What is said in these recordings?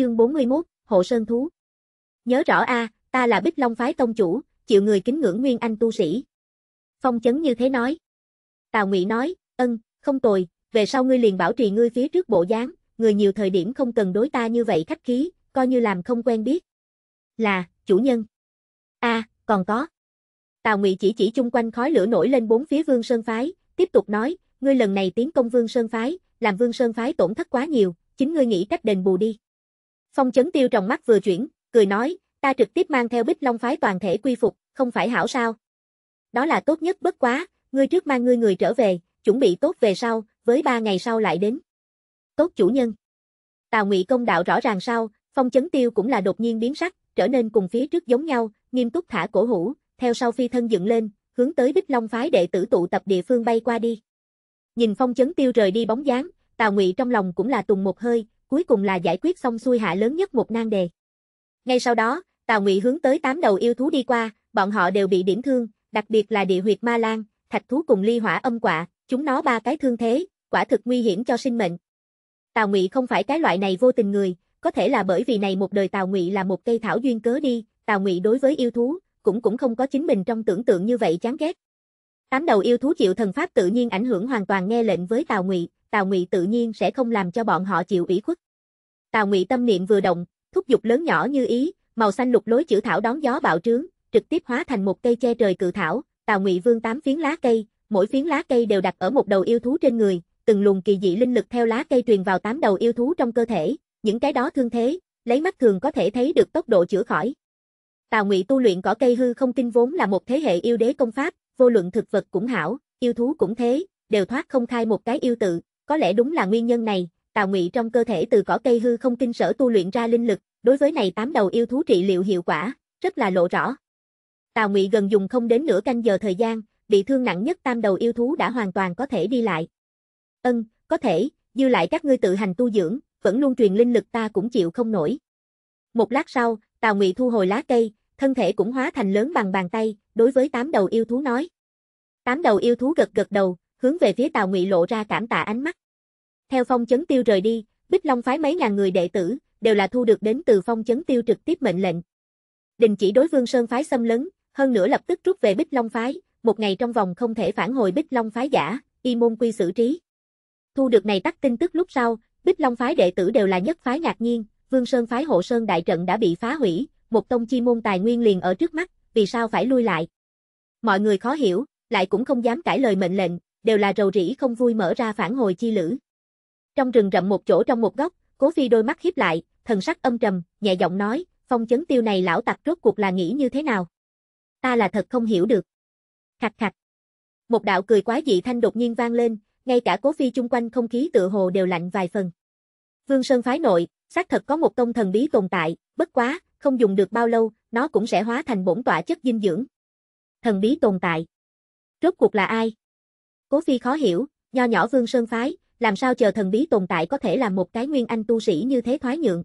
chương 41, Hộ Sơn Thú. Nhớ rõ a, à, ta là Bích Long Phái Tông Chủ, chịu người kính ngưỡng Nguyên Anh Tu Sĩ. Phong chấn như thế nói. Tào Ngụy nói, ân, không tồi, về sau ngươi liền bảo trì ngươi phía trước bộ dáng, người nhiều thời điểm không cần đối ta như vậy khách khí, coi như làm không quen biết. Là, chủ nhân. a à, còn có. Tào Ngụy chỉ chỉ chung quanh khói lửa nổi lên bốn phía Vương Sơn Phái, tiếp tục nói, ngươi lần này tiến công Vương Sơn Phái, làm Vương Sơn Phái tổn thất quá nhiều, chính ngươi nghĩ cách đền bù đi. Phong chấn tiêu trong mắt vừa chuyển, cười nói, ta trực tiếp mang theo bích long phái toàn thể quy phục, không phải hảo sao. Đó là tốt nhất bất quá, ngươi trước mang ngươi người trở về, chuẩn bị tốt về sau, với ba ngày sau lại đến. Tốt chủ nhân. Tào Ngụy công đạo rõ ràng sau, phong chấn tiêu cũng là đột nhiên biến sắc, trở nên cùng phía trước giống nhau, nghiêm túc thả cổ hủ, theo sau phi thân dựng lên, hướng tới bích long phái đệ tử tụ tập địa phương bay qua đi. Nhìn phong chấn tiêu rời đi bóng dáng, Tào Ngụy trong lòng cũng là tùng một hơi, cuối cùng là giải quyết xong xuôi hạ lớn nhất một nan đề. Ngay sau đó, Tào Ngụy hướng tới tám đầu yêu thú đi qua, bọn họ đều bị điểm thương, đặc biệt là địa huyệt ma lan, thạch thú cùng ly hỏa âm quạ, chúng nó ba cái thương thế, quả thực nguy hiểm cho sinh mệnh. Tào Ngụy không phải cái loại này vô tình người, có thể là bởi vì này một đời Tào Ngụy là một cây thảo duyên cớ đi, Tào Ngụy đối với yêu thú cũng cũng không có chính mình trong tưởng tượng như vậy chán ghét. Tám đầu yêu thú chịu thần pháp tự nhiên ảnh hưởng hoàn toàn nghe lệnh với Tào Ngụy, Tào Ngụy tự nhiên sẽ không làm cho bọn họ chịu ủy khuất. Tào Ngụy tâm niệm vừa động, thúc dục lớn nhỏ như ý, màu xanh lục lối chữ thảo đón gió bạo trướng, trực tiếp hóa thành một cây che trời cự thảo, Tào Ngụy vương tám phiến lá cây, mỗi phiến lá cây đều đặt ở một đầu yêu thú trên người, từng luồng kỳ dị linh lực theo lá cây truyền vào tám đầu yêu thú trong cơ thể, những cái đó thương thế, lấy mắt thường có thể thấy được tốc độ chữa khỏi. Tào Ngụy tu luyện cỏ cây hư không kinh vốn là một thế hệ yêu đế công pháp, vô luận thực vật cũng hảo, yêu thú cũng thế, đều thoát không khai một cái yêu tự, có lẽ đúng là nguyên nhân này, Tào Ngụy trong cơ thể từ cỏ cây hư không kinh sở tu luyện ra linh lực, đối với này tám đầu yêu thú trị liệu hiệu quả, rất là lộ rõ. Tào Ngụy gần dùng không đến nửa canh giờ thời gian, bị thương nặng nhất tam đầu yêu thú đã hoàn toàn có thể đi lại. Ân, có thể, dư lại các ngươi tự hành tu dưỡng, vẫn luôn truyền linh lực ta cũng chịu không nổi. Một lát sau, Tào Ngụy thu hồi lá cây, thân thể cũng hóa thành lớn bằng bàn tay, đối với tám đầu yêu thú nói. Tám đầu yêu thú gật gật đầu, hướng về phía Tào Ngụy lộ ra cảm tạ ánh mắt. Theo phong chấn tiêu rời đi, Bích Long phái mấy ngàn người đệ tử, đều là thu được đến từ phong chấn tiêu trực tiếp mệnh lệnh. Đình chỉ đối vương sơn phái xâm lấn, hơn nữa lập tức rút về Bích Long phái, một ngày trong vòng không thể phản hồi Bích Long phái giả, y môn quy xử trí. Thu được này tắt tin tức lúc sau, Bích Long phái đệ tử đều là nhất phái ngạc nhiên, Vương Sơn phái hộ sơn đại trận đã bị phá hủy, một tông chi môn tài nguyên liền ở trước mắt, vì sao phải lui lại? Mọi người khó hiểu, lại cũng không dám cãi lời mệnh lệnh, đều là rầu rĩ không vui mở ra phản hồi chi lữ. Trong rừng rậm một chỗ trong một góc, Cố Phi đôi mắt khép lại, thần sắc âm trầm, nhẹ giọng nói, phong chấn tiêu này lão tặc rốt cuộc là nghĩ như thế nào? Ta là thật không hiểu được. Khạch khạch. Một đạo cười quá dị thanh đột nhiên vang lên, ngay cả Cố Phi chung quanh không khí tựa hồ đều lạnh vài phần. Vương Sơn phái nội, xác thật có một tông thần bí tồn tại, bất quá, không dùng được bao lâu, nó cũng sẽ hóa thành bổn tọa chất dinh dưỡng. Thần bí tồn tại. Rốt cuộc là ai? Cố Phi khó hiểu, nho nhỏ Vương Sơn phái, làm sao chờ thần bí tồn tại có thể làm một cái nguyên anh tu sĩ như thế thoái nhượng.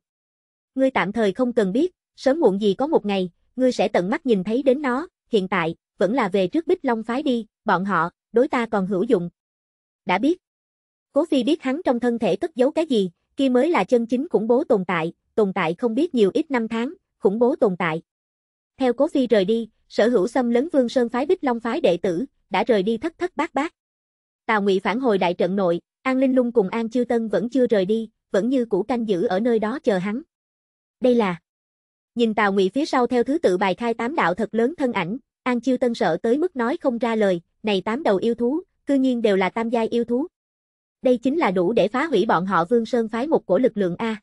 Ngươi tạm thời không cần biết, sớm muộn gì có một ngày, ngươi sẽ tận mắt nhìn thấy đến nó, hiện tại, vẫn là về trước Bích Long phái đi, bọn họ, đối ta còn hữu dụng. Đã biết. Cố Phi biết hắn trong thân thể cất giấu cái gì, kia mới là chân chính khủng bố tồn tại, tồn tại không biết nhiều ít năm tháng, khủng bố tồn tại. Theo Cố Phi rời đi, sở hữu xâm lấn Vương Sơn phái Bích Long phái đệ tử, đã rời đi thất thất bát bát. Tào Ngụy phản hồi đại trận nội, An Linh Lung cùng An Chiêu Tân vẫn chưa rời đi, vẫn như cũ canh giữ ở nơi đó chờ hắn. Đây là Nhìn Tào Ngụy phía sau theo thứ tự bài khai tám đạo thật lớn thân ảnh, An Chiêu Tân sợ tới mức nói không ra lời, này tám đầu yêu thú, cư nhiên đều là tam giai yêu thú. Đây chính là đủ để phá hủy bọn họ Vương Sơn phái một cổ lực lượng a.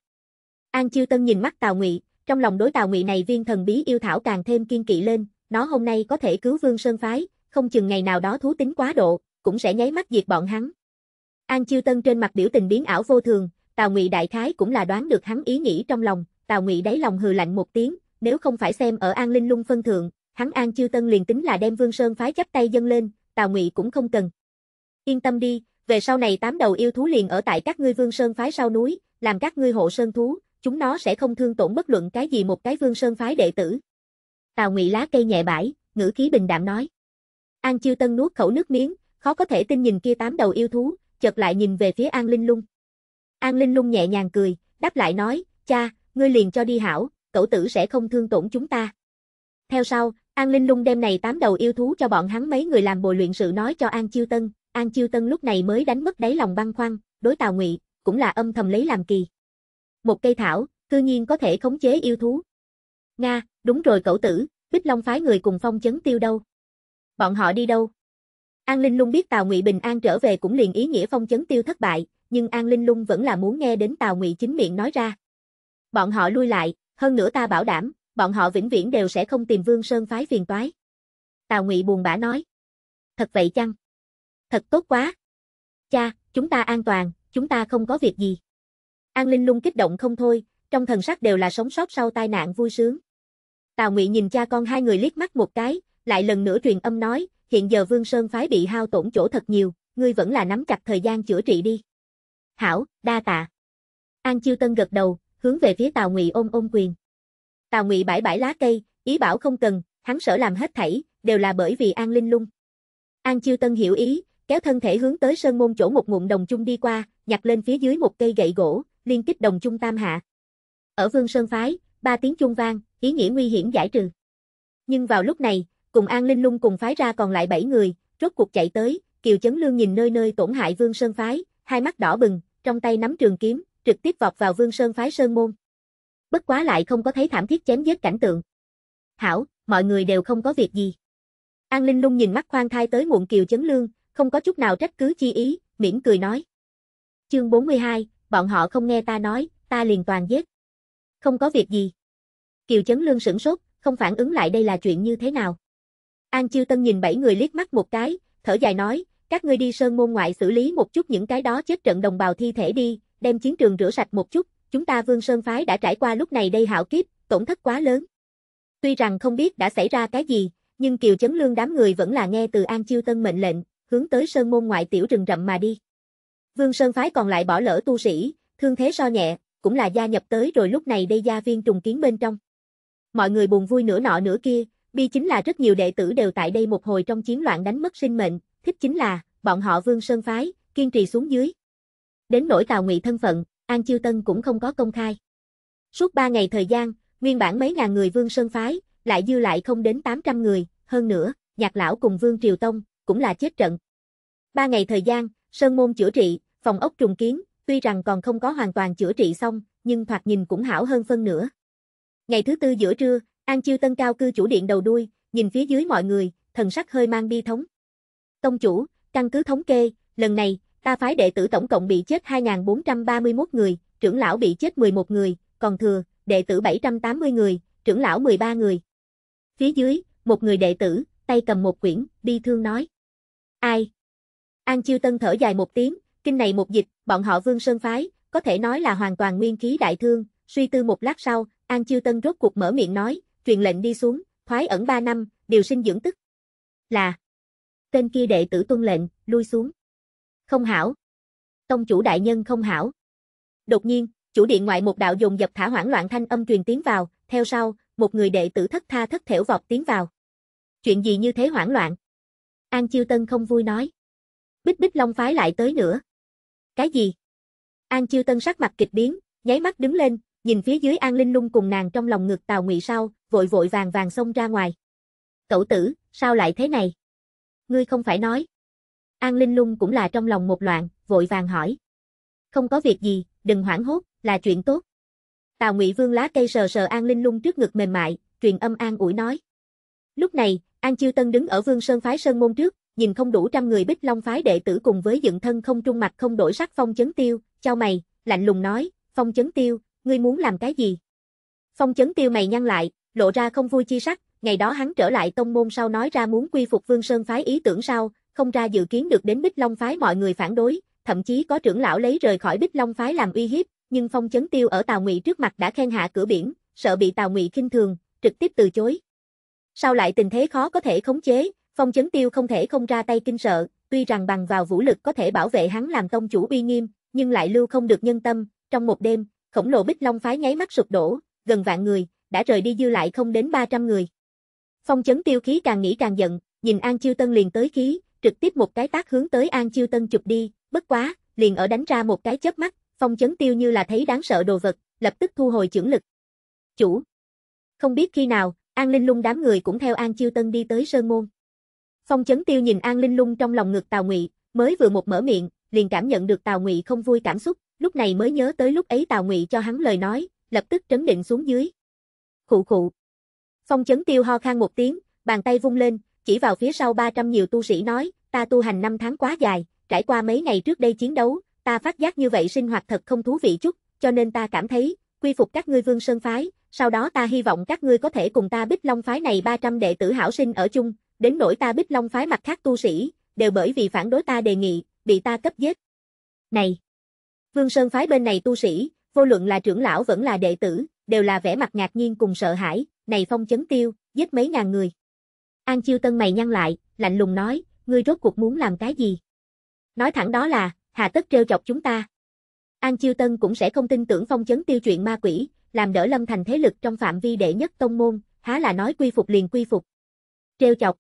An Chiêu Tân nhìn mắt Tào Ngụy, trong lòng đối Tào Ngụy này viên thần bí yêu thảo càng thêm kiên kỵ lên, nó hôm nay có thể cứu Vương Sơn phái, không chừng ngày nào đó thú tính quá độ, cũng sẽ nháy mắt diệt bọn hắn. An Chiêu Tân trên mặt biểu tình biến ảo vô thường, Tào Ngụy đại khái cũng là đoán được hắn ý nghĩ trong lòng, Tào Ngụy đáy lòng hừ lạnh một tiếng, nếu không phải xem ở An Linh Lung phân thượng, hắn An Chiêu Tân liền tính là đem Vương Sơn phái chấp tay dâng lên, Tào Ngụy cũng không cần. Yên tâm đi, về sau này tám đầu yêu thú liền ở tại các ngươi Vương Sơn phái sau núi, làm các ngươi hộ sơn thú, chúng nó sẽ không thương tổn bất luận cái gì một cái Vương Sơn phái đệ tử. Tào Ngụy lá cây nhẹ bãi, ngữ khí bình đạm nói. An Chiêu Tân nuốt khẩu nước miếng, khó có thể tin nhìn kia tám đầu yêu thú, chợt lại nhìn về phía An Linh Lung. An Linh Lung nhẹ nhàng cười, đáp lại nói, cha, ngươi liền cho đi hảo, cậu tử sẽ không thương tổn chúng ta. Theo sau, An Linh Lung đem này tám đầu yêu thú cho bọn hắn mấy người làm bồi luyện sự nói cho An Chiêu Tân, An Chiêu Tân lúc này mới đánh mất đáy lòng băng khoăn, đối Tào Ngụy, cũng là âm thầm lấy làm kỳ. Một cây thảo, cư nhiên có thể khống chế yêu thú. Nga, đúng rồi cậu tử, Bích Long phái người cùng phong chấn tiêu đâu? Bọn họ đi đâu? An Linh Lung biết Tào Ngụy bình an trở về cũng liền ý nghĩa phong chấn tiêu thất bại, nhưng An Linh Lung vẫn là muốn nghe đến Tào Ngụy chính miệng nói ra. Bọn họ lui lại, hơn nữa ta bảo đảm, bọn họ vĩnh viễn đều sẽ không tìm Vương Sơn phái phiền toái. Tào Ngụy buồn bã nói. Thật vậy chăng? Thật tốt quá. Cha, chúng ta an toàn, chúng ta không có việc gì. An Linh Lung kích động không thôi, trong thần sắc đều là sống sót sau tai nạn vui sướng. Tào Ngụy nhìn cha con hai người liếc mắt một cái, lại lần nữa truyền âm nói, hiện giờ Vương Sơn phái bị hao tổn chỗ thật nhiều, ngươi vẫn là nắm chặt thời gian chữa trị đi. Hảo, đa tạ. An Chiêu Tân gật đầu, hướng về phía Tào Ngụy ôm ôm quyền. Tào Ngụy bãi bãi lá cây, ý bảo không cần, hắn sợ làm hết thảy, đều là bởi vì An Linh Lung. An Chiêu Tân hiểu ý, kéo thân thể hướng tới sơn môn chỗ một ngụm đồng chung đi qua, nhặt lên phía dưới một cây gậy gỗ, liên kích đồng chung tam hạ. Ở Vương Sơn phái, ba tiếng chung vang, ý nghĩa nguy hiểm giải trừ. Nhưng vào lúc này, cùng An Linh Lung cùng phái ra còn lại 7 người, rốt cuộc chạy tới, Kiều Chấn Lương nhìn nơi nơi tổn hại Vương Sơn phái, hai mắt đỏ bừng, trong tay nắm trường kiếm, trực tiếp vọt vào Vương Sơn phái sơn môn. Bất quá lại không có thấy thảm thiết chém giết cảnh tượng. "Hảo, mọi người đều không có việc gì." An Linh Lung nhìn mắt khoan thai tới muộn Kiều Chấn Lương, không có chút nào trách cứ chi ý, mỉm cười nói. Chương 42, bọn họ không nghe ta nói, ta liền toàn giết. Không có việc gì. Kiều Chấn Lương sửng sốt, không phản ứng lại đây là chuyện như thế nào. An Chiêu Tân nhìn bảy người liếc mắt một cái, thở dài nói, các ngươi đi sơn môn ngoại xử lý một chút những cái đó chết trận đồng bào thi thể đi, đem chiến trường rửa sạch một chút, chúng ta Vương Sơn Phái đã trải qua lúc này đây hảo kiếp, tổn thất quá lớn. Tuy rằng không biết đã xảy ra cái gì, nhưng Kiều Chấn Lương đám người vẫn là nghe từ An Chiêu Tân mệnh lệnh, hướng tới sơn môn ngoại tiểu rừng rậm mà đi. Vương Sơn Phái còn lại bỏ lỡ tu sĩ, thương thế so nhẹ, cũng là gia nhập tới rồi lúc này đây gia viên trùng kiến bên trong. Mọi người buồn vui nửa nọ nửa kia, Bi chính là rất nhiều đệ tử đều tại đây một hồi trong chiến loạn đánh mất sinh mệnh, thích chính là, bọn họ vương sơn phái, kiên trì xuống dưới. Đến nỗi tào ngụy thân phận, An Chiêu Tân cũng không có công khai. Suốt ba ngày thời gian, nguyên bản mấy ngàn người vương sơn phái, lại dư lại không đến 800 người, hơn nữa, nhạc lão cùng vương triều tông, cũng là chết trận. Ba ngày thời gian, sơn môn chữa trị, phòng ốc trùng kiến, tuy rằng còn không có hoàn toàn chữa trị xong, nhưng thoạt nhìn cũng hảo hơn phân nữa. Ngày thứ tư giữa trưa, An Chiêu Tân cao cư chủ điện đầu đuôi, nhìn phía dưới mọi người, thần sắc hơi mang bi thống. Tông chủ, căn cứ thống kê, lần này, ta phái đệ tử tổng cộng bị chết 2.431 người, trưởng lão bị chết 11 người, còn thừa, đệ tử 780 người, trưởng lão 13 người. Phía dưới, một người đệ tử, tay cầm một quyển, bi thương nói. Ai? An Chiêu Tân thở dài một tiếng, kinh này một dịch, bọn họ vương sơn phái, có thể nói là hoàn toàn nguyên khí đại thương, suy tư một lát sau, An Chiêu Tân rốt cuộc mở miệng nói, truyền lệnh đi xuống, thoái ẩn 3 năm, điều sinh dưỡng tức. Là Tên kia đệ tử tuân lệnh, lui xuống. Không hảo. Tông chủ đại nhân không hảo. Đột nhiên, chủ điện ngoại một đạo dùng dập thả hoảng loạn thanh âm truyền tiến vào, theo sau, một người đệ tử thất tha thất thểu vọt tiến vào. Chuyện gì như thế hoảng loạn? An Chiêu Tân không vui nói. Bích Bích Long phái lại tới nữa. Cái gì? An Chiêu Tân sắc mặt kịch biến, nháy mắt đứng lên, Nhìn phía dưới An Linh Lung cùng nàng trong lòng ngực Tào Ngụy sau, vội vội vàng vàng xông ra ngoài. Cậu tử, sao lại thế này? Ngươi không phải nói. An Linh Lung cũng là trong lòng một loạn, vội vàng hỏi. Không có việc gì, đừng hoảng hốt, là chuyện tốt. Tào Ngụy Vương lá cây sờ sờ An Linh Lung trước ngực mềm mại, truyền âm an ủi nói. Lúc này, An Chiêu Tân đứng ở Vương Sơn phái Sơn môn trước, nhìn không đủ trăm người Bích Long phái đệ tử cùng với dựng thân không trung mặt không đổi sắc Phong Chấn Tiêu, chau mày, lạnh lùng nói, Phong Chấn Tiêu, ngươi muốn làm cái gì? Phong chấn tiêu mày nhăn lại, lộ ra không vui chi sắc, ngày đó hắn trở lại tông môn sau nói ra muốn quy phục Vương Sơn phái ý tưởng sau, không ra dự kiến được đến Bích Long phái mọi người phản đối, thậm chí có trưởng lão lấy rời khỏi Bích Long phái làm uy hiếp, nhưng Phong chấn tiêu ở Tào Ngụy trước mặt đã khen hạ cửa biển, sợ bị Tào Ngụy khinh thường, trực tiếp từ chối. Sau lại tình thế khó có thể khống chế, Phong chấn tiêu không thể không ra tay kinh sợ, tuy rằng bằng vào vũ lực có thể bảo vệ hắn làm tông chủ uy nghiêm, nhưng lại lưu không được nhân tâm, trong một đêm, khổng lồ bích long phái nháy mắt sụp đổ, gần vạn người, đã rời đi dư lại không đến 300 người. Phong chấn tiêu khí càng nghĩ càng giận, nhìn An Chiêu Tân liền tới khí, trực tiếp một cái tác hướng tới An Chiêu Tân chụp đi, bất quá, liền ở đánh ra một cái chớp mắt, phong chấn tiêu như là thấy đáng sợ đồ vật, lập tức thu hồi trưởng lực. Chủ! Không biết khi nào, An Linh Lung đám người cũng theo An Chiêu Tân đi tới Sơn Môn. Phong chấn tiêu nhìn An Linh Lung trong lòng ngực Tào Ngụy, mới vừa một mở miệng, liền cảm nhận được Tào Ngụy không vui cảm xúc, lúc này mới nhớ tới lúc ấy Tào Ngụy cho hắn lời nói, lập tức trấn định xuống dưới. Khụ khụ. Phong chấn tiêu ho khan một tiếng, bàn tay vung lên, chỉ vào phía sau 300 nhiều tu sĩ nói, ta tu hành năm tháng quá dài, trải qua mấy ngày trước đây chiến đấu, ta phát giác như vậy sinh hoạt thật không thú vị chút, cho nên ta cảm thấy, quy phục các ngươi vương sơn phái, sau đó ta hy vọng các ngươi có thể cùng ta Bích Long phái này 300 đệ tử hảo sinh ở chung, đến nỗi ta Bích Long phái mặt khác tu sĩ, đều bởi vì phản đối ta đề nghị, bị ta cấp giết. Này! Vương Sơn phái bên này tu sĩ, vô luận là trưởng lão vẫn là đệ tử, đều là vẻ mặt ngạc nhiên cùng sợ hãi, này phong chấn tiêu, giết mấy ngàn người. An Chiêu Tân mày nhăn lại, lạnh lùng nói, ngươi rốt cuộc muốn làm cái gì? Nói thẳng đó là, hà tất trêu chọc chúng ta. An Chiêu Tân cũng sẽ không tin tưởng phong chấn tiêu chuyện ma quỷ, làm đỡ lâm thành thế lực trong phạm vi đệ nhất tông môn, há là nói quy phục liền quy phục. Trêu chọc.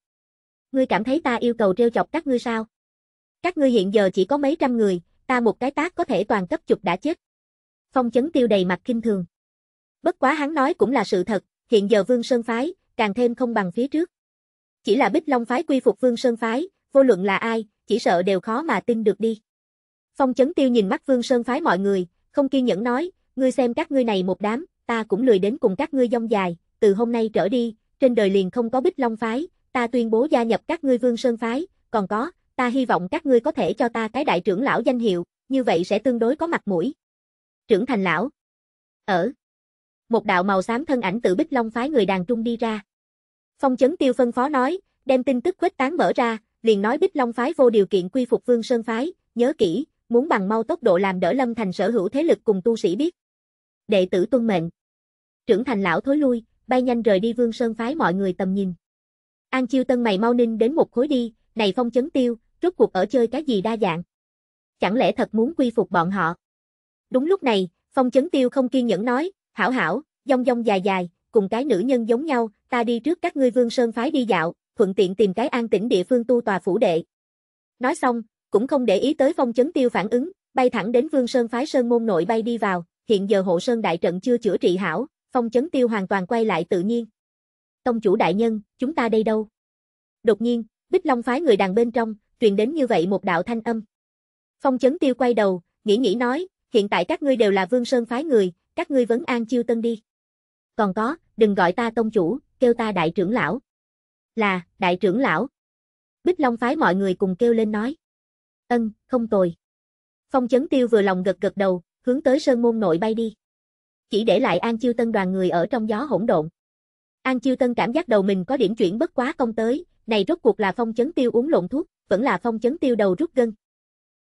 Ngươi cảm thấy ta yêu cầu trêu chọc các ngươi sao? Các ngươi hiện giờ chỉ có mấy trăm người, ta một cái tác có thể toàn cấp chụp đã chết. Phong chấn tiêu đầy mặt kinh thường. Bất quá hắn nói cũng là sự thật, hiện giờ Vương Sơn Phái, càng thêm không bằng phía trước. Chỉ là Bích Long Phái quy phục Vương Sơn Phái, vô luận là ai, chỉ sợ đều khó mà tin được đi. Phong chấn tiêu nhìn mắt Vương Sơn Phái mọi người, không kiên nhẫn nói, ngươi xem các ngươi này một đám, ta cũng lười đến cùng các ngươi dông dài, từ hôm nay trở đi, trên đời liền không có Bích Long Phái, ta tuyên bố gia nhập các ngươi Vương Sơn Phái, còn có, ta hy vọng các ngươi có thể cho ta cái đại trưởng lão danh hiệu, như vậy sẽ tương đối có mặt mũi. Trưởng thành lão. Ở. Một đạo màu xám thân ảnh tự Bích Long phái người đàn trung đi ra. Phong chấn tiêu phân phó nói, đem tin tức khuếch tán mở ra, liền nói Bích Long phái vô điều kiện quy phục Vương Sơn phái, nhớ kỹ, muốn bằng mau tốc độ làm đỡ Lâm Thành sở hữu thế lực cùng tu sĩ biết. Đệ tử tuân mệnh. Trưởng thành lão thối lui, bay nhanh rời đi Vương Sơn phái mọi người tầm nhìn. An Chiêu Tân mày mau ninh đến một khối đi, này phong chấn tiêu, rốt cuộc ở chơi cái gì đa dạng. Chẳng lẽ thật muốn quy phục bọn họ? Đúng lúc này, phong chấn tiêu không kiên nhẫn nói, hảo hảo, dong dong dài dài, cùng cái nữ nhân giống nhau, ta đi trước các ngươi vương sơn phái đi dạo, thuận tiện tìm cái an tĩnh địa phương tu tòa phủ đệ. Nói xong, cũng không để ý tới phong chấn tiêu phản ứng, bay thẳng đến vương sơn phái sơn môn nội bay đi vào, hiện giờ hộ sơn đại trận chưa chữa trị hảo, phong chấn tiêu hoàn toàn quay lại tự nhiên. Tông chủ đại nhân, chúng ta đây đâu? Đột nhiên, Bích Long phái người đàn bên trong, truyền đến như vậy một đạo thanh âm. Phong chấn tiêu quay đầu, nghĩ nghĩ nói, hiện tại các ngươi đều là Vương Sơn phái người, các ngươi vẫn an chiêu tân đi. Còn có, đừng gọi ta tông chủ, kêu ta đại trưởng lão. Là, đại trưởng lão. Bích Long phái mọi người cùng kêu lên nói. Ân, không tồi. Phong chấn tiêu vừa lòng gật gật đầu, hướng tới sơn môn nội bay đi. Chỉ để lại An Chiêu Tân đoàn người ở trong gió hỗn độn. An Chiêu Tân cảm giác đầu mình có điểm chuyển bất quá công tới, này rốt cuộc là phong chấn tiêu uống lộn thuốc, vẫn là phong chấn tiêu đầu rút gân.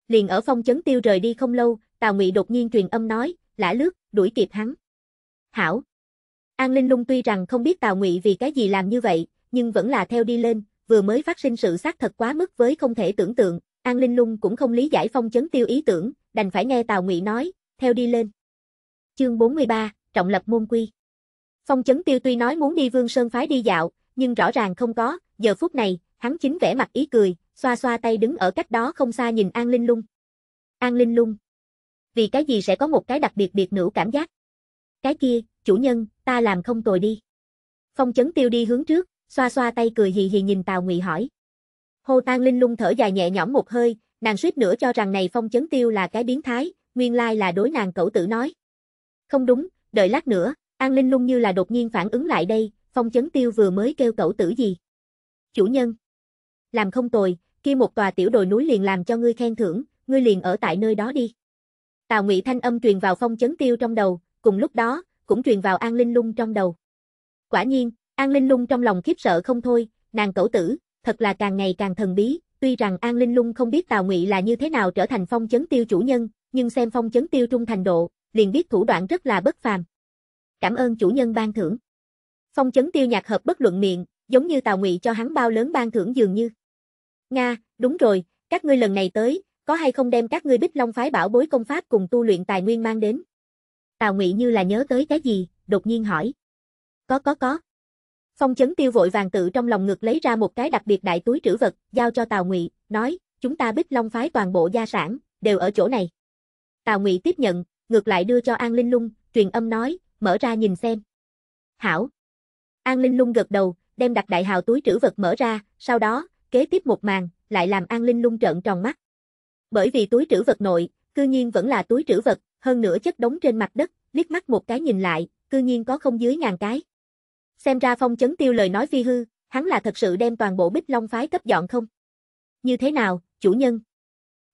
Liền ở phong chấn tiêu rời đi không lâu, Tào Ngụy đột nhiên truyền âm nói, lã lướt, đuổi kịp hắn. Hảo. An Linh Lung tuy rằng không biết Tào Ngụy vì cái gì làm như vậy, nhưng vẫn là theo đi lên, vừa mới phát sinh sự xác thật quá mức với không thể tưởng tượng, An Linh Lung cũng không lý giải phong chấn tiêu ý tưởng, đành phải nghe Tào Ngụy nói, theo đi lên. Chương 43, trọng lập môn quy. Phong chấn tiêu tuy nói muốn đi Vương Sơn phái đi dạo, nhưng rõ ràng không có, giờ phút này, hắn chính vẻ mặt ý cười, xoa xoa tay đứng ở cách đó không xa nhìn An Linh Lung. An Linh Lung. Vì cái gì sẽ có một cái đặc biệt biệt nữ cảm giác? Cái kia, chủ nhân, ta làm không tồi đi. Phong chấn tiêu đi hướng trước, xoa xoa tay cười hì hì nhìn Tào Ngụy hỏi. Hồ An Linh Lung thở dài nhẹ nhõm một hơi, nàng suýt nữa cho rằng này phong chấn tiêu là cái biến thái, nguyên lai là đối nàng cẩu tử nói. Không đúng, đợi lát nữa, An Linh Lung như là đột nhiên phản ứng lại đây, phong chấn tiêu vừa mới kêu cẩu tử gì. Chủ nhân. Làm không tồi, kia một tòa tiểu đồi núi liền làm cho ngươi khen thưởng, ngươi liền ở tại nơi đó đi. Tào Ngụy thanh âm truyền vào phong chấn tiêu trong đầu, cùng lúc đó, cũng truyền vào An Linh Lung trong đầu. Quả nhiên, An Linh Lung trong lòng khiếp sợ không thôi, nàng cẩu tử, thật là càng ngày càng thần bí, tuy rằng An Linh Lung không biết Tào Ngụy là như thế nào trở thành phong chấn tiêu chủ nhân, nhưng xem phong chấn tiêu trung thành độ, liền biết thủ đoạn rất là bất phàm. Cảm ơn chủ nhân ban thưởng. Phong chấn tiêu nhạc hợp bất luận miệng, giống như Tào Ngụy cho hắn bao lớn ban thưởng dường như. Nga, đúng rồi, các ngươi lần này tới, có hay không đem các ngươi Bích Long phái bảo bối công pháp cùng tu luyện tài nguyên mang đến? Tào Ngụy như là nhớ tới cái gì, đột nhiên hỏi. Có có có. Phong chấn tiêu vội vàng tự trong lòng ngực lấy ra một cái đặc biệt đại túi trữ vật, giao cho Tào Ngụy, nói, chúng ta Bích Long phái toàn bộ gia sản, đều ở chỗ này. Tào Ngụy tiếp nhận, ngược lại đưa cho An Linh Lung, truyền âm nói, mở ra nhìn xem. Hảo, An Linh Lung gật đầu, đem đặt đại hào túi trữ vật mở ra, sau đó, kế tiếp một màn, lại làm An Linh Lung trợn tròn mắt. Bởi vì túi trữ vật nội, cư nhiên vẫn là túi trữ vật, hơn nữa chất đống trên mặt đất, liếc mắt một cái nhìn lại, cư nhiên có không dưới ngàn cái. Xem ra phong chấn tiêu lời nói phi hư, hắn là thật sự đem toàn bộ bích long phái cấp dọn không? Như thế nào, chủ nhân?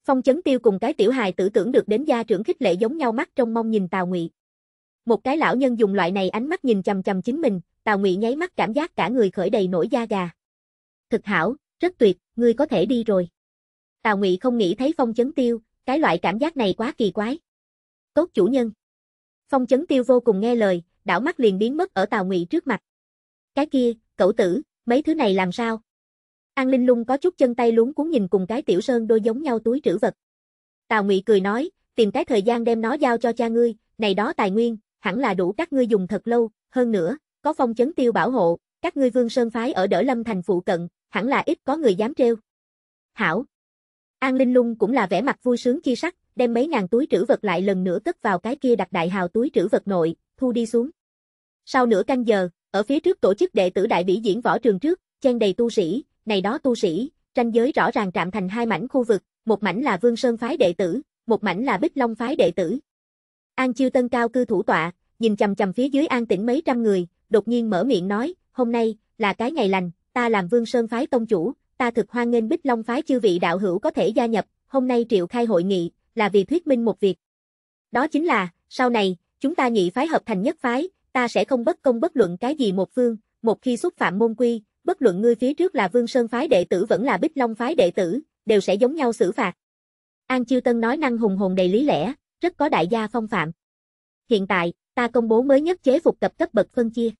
Phong chấn tiêu cùng cái tiểu hài tử tưởng được đến gia trưởng khích lệ giống nhau mắt trong mong nhìn Tào Ngụy. Một cái lão nhân dùng loại này ánh mắt nhìn chầm chầm chính mình, Tào Ngụy nháy mắt cảm giác cả người khởi đầy nổi da gà. Thực hảo, rất tuyệt, ngươi có thể đi rồi. Tào Ngụy không nghĩ thấy Phong Chấn Tiêu, cái loại cảm giác này quá kỳ quái. Tốt chủ nhân. Phong Chấn Tiêu vô cùng nghe lời, đảo mắt liền biến mất ở Tào Ngụy trước mặt. Cái kia, cậu tử, mấy thứ này làm sao? An Linh Lung có chút chân tay luống cuốn nhìn cùng cái tiểu sơn đôi giống nhau túi trữ vật. Tào Ngụy cười nói, tìm cái thời gian đem nó giao cho cha ngươi, này đó tài nguyên, hẳn là đủ các ngươi dùng thật lâu, hơn nữa, có phong chấn tiêu bảo hộ, các ngươi vương sơn phái ở Đỡ Lâm thành phụ cận, hẳn là ít có người dám trêu. Hảo. An Linh Lung cũng là vẻ mặt vui sướng chi sắc, đem mấy ngàn túi trữ vật lại lần nữa cất vào cái kia đặt đại hào túi trữ vật nội, thu đi xuống. Sau nửa canh giờ, ở phía trước tổ chức đệ tử đại biểu diễn võ trường trước, chen đầy tu sĩ, này đó tu sĩ, tranh giới rõ ràng trạm thành hai mảnh khu vực, một mảnh là Vương Sơn phái đệ tử, một mảnh là Bích Long phái đệ tử. An Chiêu Tân cao cư thủ tọa, nhìn chằm chằm phía dưới an tĩnh mấy trăm người, đột nhiên mở miệng nói, hôm nay, là cái ngày lành, ta làm vương sơn phái tông chủ, ta thực hoan nghênh bích long phái chư vị đạo hữu có thể gia nhập, hôm nay triệu khai hội nghị, là vì thuyết minh một việc. Đó chính là, sau này, chúng ta nhị phái hợp thành nhất phái, ta sẽ không bất công bất luận cái gì một phương, một khi xúc phạm môn quy, bất luận ngươi phía trước là Vương Sơn phái đệ tử vẫn là Bích Long phái đệ tử, đều sẽ giống nhau xử phạt. An Chiêu Tân nói năng hùng hồn đầy lý lẽ, rất có đại gia phong phạm. Hiện tại, ta công bố mới nhất chế phục cập cấp bậc phân chia.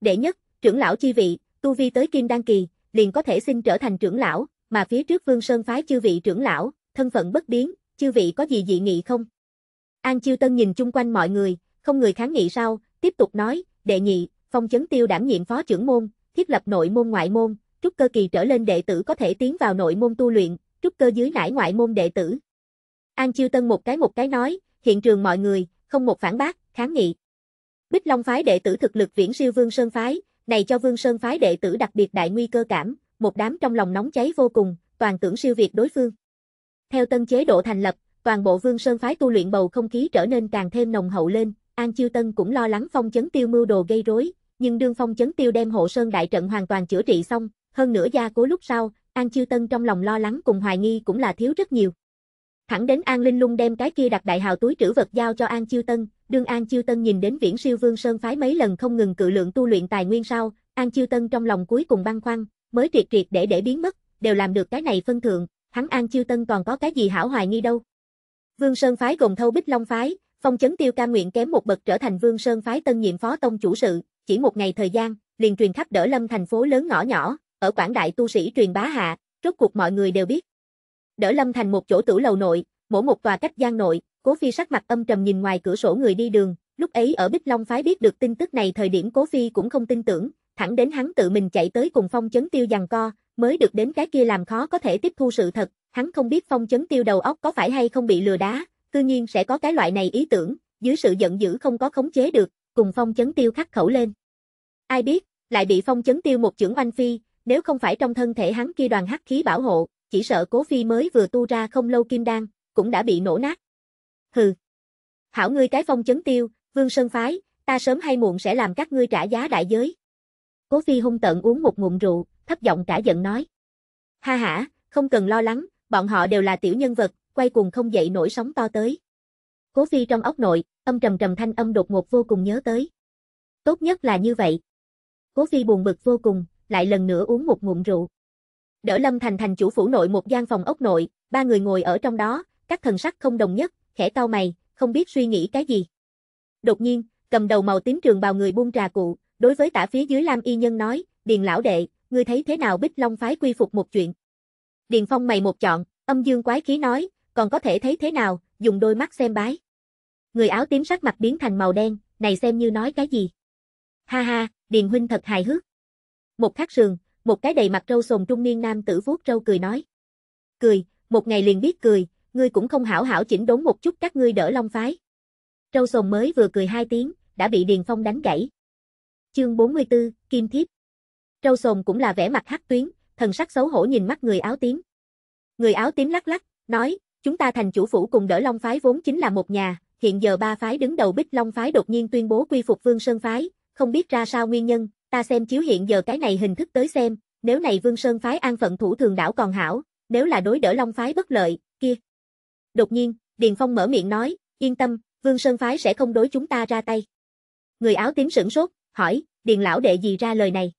Đệ nhất, trưởng lão chi vị, tu vi tới kim đăng kỳ, liền có thể xin trở thành trưởng lão, mà phía trước Vương Sơn phái chư vị trưởng lão, thân phận bất biến, chư vị có gì dị nghị không? An Chiêu Tân nhìn chung quanh mọi người, không người kháng nghị sao, tiếp tục nói, đệ nhị, phong chấn tiêu đảm nhiệm phó trưởng môn, thiết lập nội môn ngoại môn, trúc cơ kỳ trở lên đệ tử có thể tiến vào nội môn tu luyện, trúc cơ dưới nải ngoại môn đệ tử. An Chiêu Tân một cái một cái nói, hiện trường mọi người, không một phản bác, kháng nghị. Bích Long phái đệ tử thực lực viễn siêu Vương Sơn phái, này cho Vương Sơn phái đệ tử đặc biệt đại nguy cơ cảm, một đám trong lòng nóng cháy vô cùng, toàn tưởng siêu việt đối phương. Theo tân chế độ thành lập, toàn bộ Vương Sơn phái tu luyện bầu không khí trở nên càng thêm nồng hậu lên, An Chiêu Tân cũng lo lắng Phong Chấn Tiêu mưu đồ gây rối, nhưng đương Phong Chấn Tiêu đem hộ sơn đại trận hoàn toàn chữa trị xong, hơn nữa gia cố lúc sau, An Chiêu Tân trong lòng lo lắng cùng hoài nghi cũng là thiếu rất nhiều. Thẳng đến An Linh Lung đem cái kia đặt đại hào túi trữ vật giao cho An Chiêu Tân, đương An Chiêu Tân nhìn đến viễn siêu vương sơn phái mấy lần không ngừng cự lượng tu luyện tài nguyên sau, An Chiêu Tân trong lòng cuối cùng băng khoăn, mới triệt triệt để để biến mất, đều làm được cái này phân thượng, hắn An Chiêu Tân còn có cái gì hảo hoài nghi đâu. Vương Sơn phái gồm Thâu Bích Long phái, Phong Chấn Tiêu Ca nguyện kém một bậc trở thành Vương Sơn phái tân nhiệm phó tông chủ sự, chỉ một ngày thời gian, liền truyền khắp đỡ lâm thành phố lớn nhỏ nhỏ, ở quảng đại tu sĩ truyền bá hạ, rốt cuộc mọi người đều biết. Đỡ lâm thành một chỗ tử lầu nội, mỗi một tòa cách gian nội, Cố Phi sắc mặt âm trầm nhìn ngoài cửa sổ người đi đường, lúc ấy ở Bích Long phái biết được tin tức này thời điểm Cố Phi cũng không tin tưởng, thẳng đến hắn tự mình chạy tới cùng Phong Chấn Tiêu giằng co, mới được đến cái kia làm khó có thể tiếp thu sự thật, hắn không biết Phong Chấn Tiêu đầu óc có phải hay không bị lừa đá, cư nhiên sẽ có cái loại này ý tưởng, dưới sự giận dữ không có khống chế được, cùng Phong Chấn Tiêu khắc khẩu lên. Ai biết, lại bị Phong Chấn Tiêu một chưởng oanh phi, nếu không phải trong thân thể hắn kia đoàn hắc khí bảo hộ, chỉ sợ Cố Phi mới vừa tu ra không lâu kim đan, cũng đã bị nổ nát, hừ. Hảo ngươi cái phong chấn tiêu, vương sơn phái, ta sớm hay muộn sẽ làm các ngươi trả giá đại giới. Cố phi hung tận uống một ngụm rượu, thấp giọng cả giận nói. Ha ha, không cần lo lắng, bọn họ đều là tiểu nhân vật, quay cuồng không dậy nổi sóng to tới. Cố phi trong ốc nội, âm trầm trầm thanh âm đột ngột vô cùng nhớ tới. Tốt nhất là như vậy. Cố phi buồn bực vô cùng, lại lần nữa uống một ngụm rượu. Đỡ Lâm Thành thành chủ phủ nội một gian phòng ốc nội, ba người ngồi ở trong đó, các thần sắc không đồng nhất, khẽ cau mày, không biết suy nghĩ cái gì. Đột nhiên, cầm đầu màu tím trường bào người buông trà cụ, đối với tả phía dưới Lam Y Nhân nói, Điền lão đệ, ngươi thấy thế nào Bích Long phái quy phục một chuyện. Điền Phong mày một chọn, âm dương quái khí nói, còn có thể thấy thế nào, dùng đôi mắt xem bái. Người áo tím sắc mặt biến thành màu đen, này xem như nói cái gì. Ha ha, Điền huynh thật hài hước. Một khắc sườn, một cái đầy mặt trâu sồn trung niên nam tử vuốt trâu cười nói. Cười, một ngày liền biết cười, ngươi cũng không hảo hảo chỉnh đốn một chút các ngươi đỡ long phái. Râu sồn mới vừa cười hai tiếng, đã bị Điền Phong đánh gãy. Chương 44, Kim Thiếp Râu sồn cũng là vẻ mặt hắc tuyến, thần sắc xấu hổ nhìn mắt người áo tím. Người áo tím lắc lắc, nói, chúng ta thành chủ phủ cùng đỡ Long Phái vốn chính là một nhà, hiện giờ ba phái đứng đầu Bích Long Phái đột nhiên tuyên bố quy phục Vương Sơn Phái, không biết ra sao nguyên nhân, ta xem chiếu hiện giờ cái này hình thức tới xem, nếu này Vương Sơn Phái an phận thủ thường đảo còn hảo, nếu là đối đỡ Long Phái bất lợi, kia, Đột nhiên, Điền Phong mở miệng nói, yên tâm, Vương Sơn Phái sẽ không đối chúng ta ra tay. Người áo tím sửng sốt, hỏi, Điền lão đệ gì ra lời này?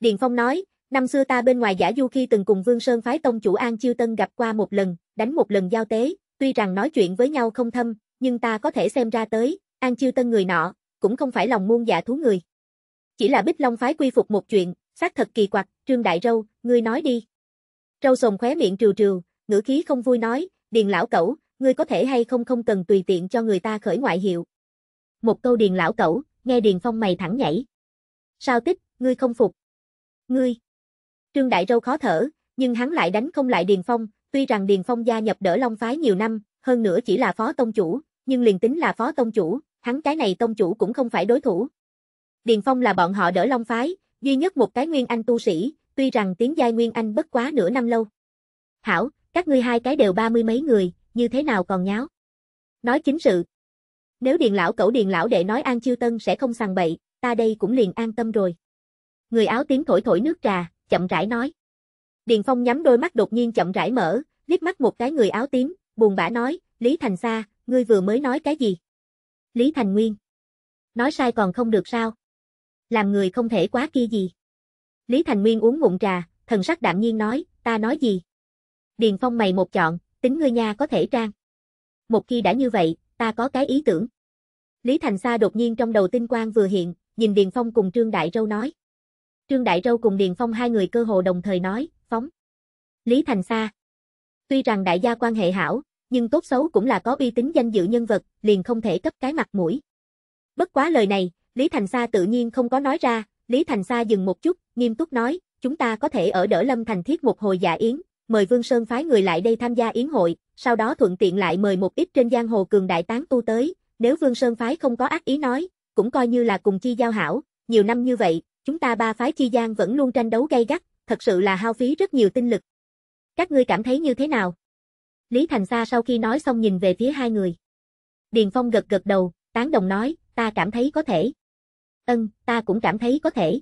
Điền Phong nói, năm xưa ta bên ngoài giả du khi từng cùng Vương Sơn Phái Tông chủ An Chiêu Tân gặp qua một lần, đánh một lần giao tế, tuy rằng nói chuyện với nhau không thâm, nhưng ta có thể xem ra tới, An Chiêu Tân người nọ, cũng không phải lòng muôn giả dạ thú người. Chỉ là Bích Long Phái quy phục một chuyện, xác thật kỳ quặc, Trương Đại Râu, ngươi nói đi. Râu sồn khóe miệng trừ trừ, ngữ khí không vui nói, Điền lão cẩu, ngươi có thể hay không không cần tùy tiện cho người ta khởi ngoại hiệu. Một câu điền lão cẩu, nghe điền phong mày thẳng nhảy. Sao tích, ngươi không phục. Ngươi. Trương Đại Râu khó thở, nhưng hắn lại đánh không lại Điền Phong, tuy rằng Điền Phong gia nhập đỡ Long Phái nhiều năm, hơn nữa chỉ là phó tông chủ, nhưng liền tính là phó tông chủ, hắn cái này tông chủ cũng không phải đối thủ. Điền Phong là bọn họ đỡ Long Phái, duy nhất một cái Nguyên Anh tu sĩ, tuy rằng tiếng giai Nguyên Anh bất quá nửa năm lâu. Hảo, các ngươi hai cái đều ba mươi mấy người, như thế nào còn nháo? Nói chính sự. Nếu điền lão cẩu điền lão đệ nói An Chiêu Tân sẽ không sàng bậy, ta đây cũng liền an tâm rồi. Người áo tím thổi thổi nước trà, chậm rãi nói. Điền Phong nhắm đôi mắt đột nhiên chậm rãi mở, liếc mắt một cái người áo tím, buồn bã nói, Lý Thành Sa, ngươi vừa mới nói cái gì? Lý Thành Nguyên. Nói sai còn không được sao? Làm người không thể quá kia gì. Lý Thành Nguyên uống ngụm trà, thần sắc đạm nhiên nói, ta nói gì? Điền Phong mày một chọn, tính ngươi nha có thể trang. Một khi đã như vậy, ta có cái ý tưởng. Lý Thành Sa đột nhiên trong đầu tinh quang vừa hiện, nhìn Điền Phong cùng Trương Đại Râu nói. Trương Đại Râu cùng Điền Phong hai người cơ hồ đồng thời nói, phóng. Lý Thành Sa. Tuy rằng đại gia quan hệ hảo, nhưng tốt xấu cũng là có uy tín danh dự nhân vật, liền không thể cấp cái mặt mũi. Bất quá lời này, Lý Thành Sa tự nhiên không có nói ra, Lý Thành Sa dừng một chút, nghiêm túc nói, chúng ta có thể ở đỡ Lâm Thành thiết một hồi giả dạ yến, mời Vương Sơn phái người lại đây tham gia yến hội, sau đó thuận tiện lại mời một ít trên giang hồ cường đại tán tu tới, nếu Vương Sơn phái không có ác ý nói, cũng coi như là cùng chi giao hảo, nhiều năm như vậy, chúng ta ba phái chi giang vẫn luôn tranh đấu gay gắt, thật sự là hao phí rất nhiều tinh lực. Các ngươi cảm thấy như thế nào? Lý Thành Sa sau khi nói xong nhìn về phía hai người. Điền Phong gật gật đầu, tán đồng nói, ta cảm thấy có thể. Ân, ta cũng cảm thấy có thể.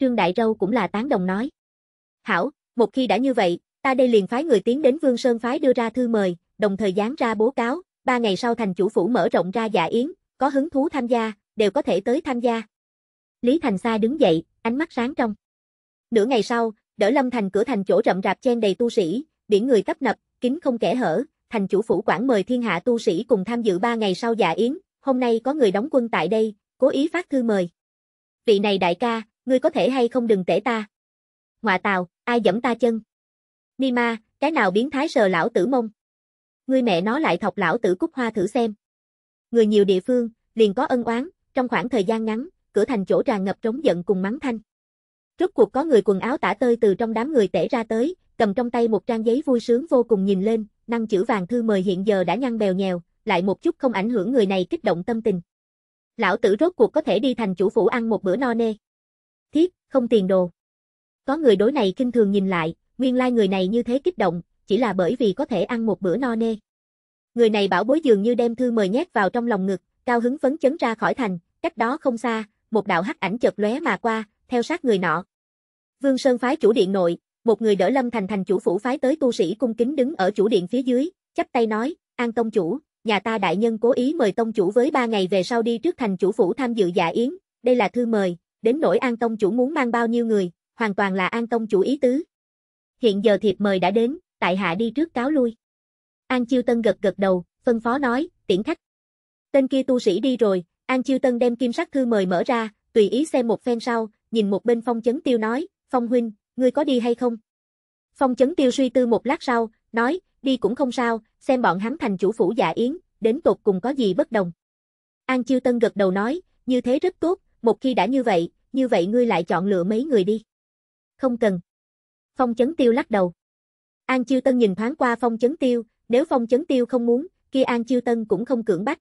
Trương Đại Râu cũng là tán đồng nói. Hảo, một khi đã như vậy, Ta đây liền phái người tiến đến Vương Sơn phái đưa ra thư mời, đồng thời dán ra bố cáo, ba ngày sau thành chủ phủ mở rộng ra dạ yến, có hứng thú tham gia, đều có thể tới tham gia. Lý Thành Sa đứng dậy, ánh mắt sáng trong. Nửa ngày sau, đỡ lâm thành cửa thành chỗ rậm rạp chen đầy tu sĩ, biển người tấp nập, kín không kẻ hở, thành chủ phủ quản mời thiên hạ tu sĩ cùng tham dự ba ngày sau dạ yến, hôm nay có người đóng quân tại đây, cố ý phát thư mời. Vị này đại ca, ngươi có thể hay không đừng tể ta. ngoại tào, ai dẫm ta chân. Ni ma, cái nào biến thái sờ lão tử mông? Ngươi mẹ nó lại thọc lão tử cúc hoa thử xem. Người nhiều địa phương, liền có ân oán, trong khoảng thời gian ngắn, cửa thành chỗ tràn ngập trống giận cùng mắng thanh. Rốt cuộc có người quần áo tả tơi từ trong đám người tể ra tới, cầm trong tay một trang giấy vui sướng vô cùng nhìn lên, năng chữ vàng thư mời hiện giờ đã nhăn bèo nhèo, lại một chút không ảnh hưởng người này kích động tâm tình. Lão tử rốt cuộc có thể đi thành chủ phủ ăn một bữa no nê. Thiết, không tiền đồ. Có người đối này kinh thường nhìn lại, nguyên lai like người này như thế kích động, chỉ là bởi vì có thể ăn một bữa no nê. Người này bảo bối dường như đem thư mời nhét vào trong lòng ngực, cao hứng phấn chấn ra khỏi thành, cách đó không xa, một đạo hắc ảnh chợt lóe mà qua, theo sát người nọ. Vương Sơn phái chủ điện nội, một người đỡ Lâm Thành thành chủ phủ phái tới tu sĩ cung kính đứng ở chủ điện phía dưới, chắp tay nói, "An tông chủ, nhà ta đại nhân cố ý mời tông chủ với ba ngày về sau đi trước thành chủ phủ tham dự dạ yến, đây là thư mời, đến nỗi An tông chủ muốn mang bao nhiêu người, hoàn toàn là An tông chủ ý tứ, hiện giờ thiệp mời đã đến, tại hạ đi trước cáo lui. An Chiêu Tân gật gật đầu, phân phó nói, tiễn khách. Tên kia tu sĩ đi rồi, An Chiêu Tân đem kim sắc thư mời mở ra, tùy ý xem một phen sau, nhìn một bên Phong Chấn Tiêu nói, Phong Huynh, ngươi có đi hay không? Phong Chấn Tiêu suy tư một lát sau, nói, đi cũng không sao, xem bọn hắn thành chủ phủ giả yến, đến tột cùng có gì bất đồng. An Chiêu Tân gật đầu nói, như thế rất tốt, một khi đã như vậy, như vậy ngươi lại chọn lựa mấy người đi. Không cần. Phong chấn tiêu lắc đầu. An Chiêu Tân nhìn thoáng qua phong chấn tiêu, nếu phong chấn tiêu không muốn, kia An Chiêu Tân cũng không cưỡng bắt.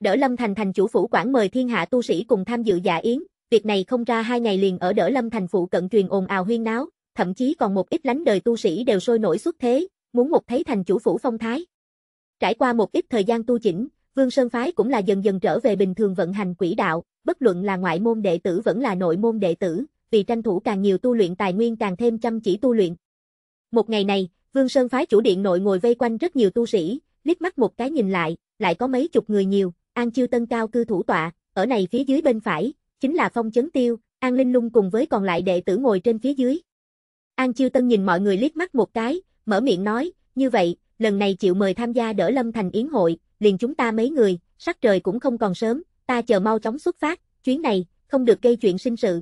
Đỡ Lâm Thành thành chủ phủ quản mời thiên hạ tu sĩ cùng tham dự dạ yến, việc này không ra hai ngày liền ở Đỡ Lâm Thành phụ cận truyền ồn ào huyên náo, thậm chí còn một ít lánh đời tu sĩ đều sôi nổi xuất thế, muốn một thấy thành chủ phủ phong thái. Trải qua một ít thời gian tu chỉnh, Vương Sơn Phái cũng là dần dần trở về bình thường vận hành quỹ đạo, bất luận là ngoại môn đệ tử vẫn là nội môn đệ tử, vì tranh thủ càng nhiều tu luyện tài nguyên càng thêm chăm chỉ tu luyện. Một ngày này, Vương Sơn phái chủ điện nội ngồi vây quanh rất nhiều tu sĩ, liếc mắt một cái nhìn lại, lại có mấy chục người nhiều, An Chiêu Tân cao cư thủ tọa, ở này phía dưới bên phải, chính là Phong Chấn Tiêu, An Linh Lung cùng với còn lại đệ tử ngồi trên phía dưới. An Chiêu Tân nhìn mọi người liếc mắt một cái, mở miệng nói, như vậy, lần này chịu mời tham gia đỡ Lâm Thành Yến hội, liền chúng ta mấy người, sắc trời cũng không còn sớm, ta chờ mau chóng xuất phát, chuyến này, không được gây chuyện sinh sự.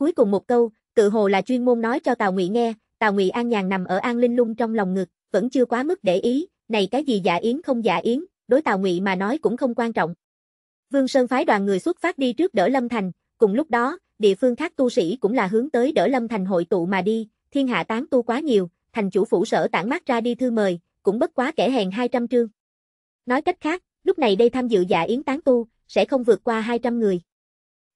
Cuối cùng một câu, tự hồ là chuyên môn nói cho Tào Ngụy nghe, Tào Ngụy an nhàn nằm ở an linh lung trong lòng ngực, vẫn chưa quá mức để ý, này cái gì giả yến không giả yến, đối Tào Ngụy mà nói cũng không quan trọng. Vương Sơn phái đoàn người xuất phát đi trước đỡ Lâm Thành, cùng lúc đó, địa phương khác tu sĩ cũng là hướng tới đỡ Lâm Thành hội tụ mà đi, thiên hạ tán tu quá nhiều, thành chủ phủ sở tản mát ra đi thư mời, cũng bất quá kẻ hèn 200 trương Nói cách khác, lúc này đây tham dự giả yến tán tu, sẽ không vượt qua 200 người.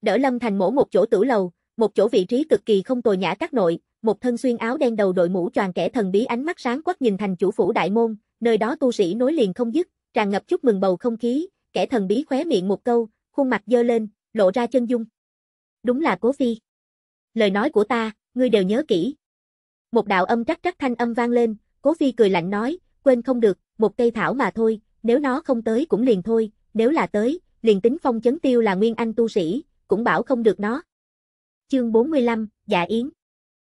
Đỡ Lâm Thành mổ một chỗ tử lầu, một chỗ vị trí cực kỳ không tồi nhã các nội, một thân xuyên áo đen đầu đội mũ tròn kẻ thần bí ánh mắt sáng quắc nhìn thành chủ phủ đại môn, nơi đó tu sĩ nối liền không dứt, tràn ngập chúc mừng bầu không khí, kẻ thần bí khóe miệng một câu, khuôn mặt dơ lên, lộ ra chân dung. Đúng là Cố Phi. Lời nói của ta, ngươi đều nhớ kỹ. Một đạo âm trắc trắc thanh âm vang lên, Cố Phi cười lạnh nói, quên không được, một cây thảo mà thôi, nếu nó không tới cũng liền thôi, nếu là tới, liền tính phong chấn tiêu là nguyên anh tu sĩ, cũng bảo không được nó chương 45, Dạ Yến.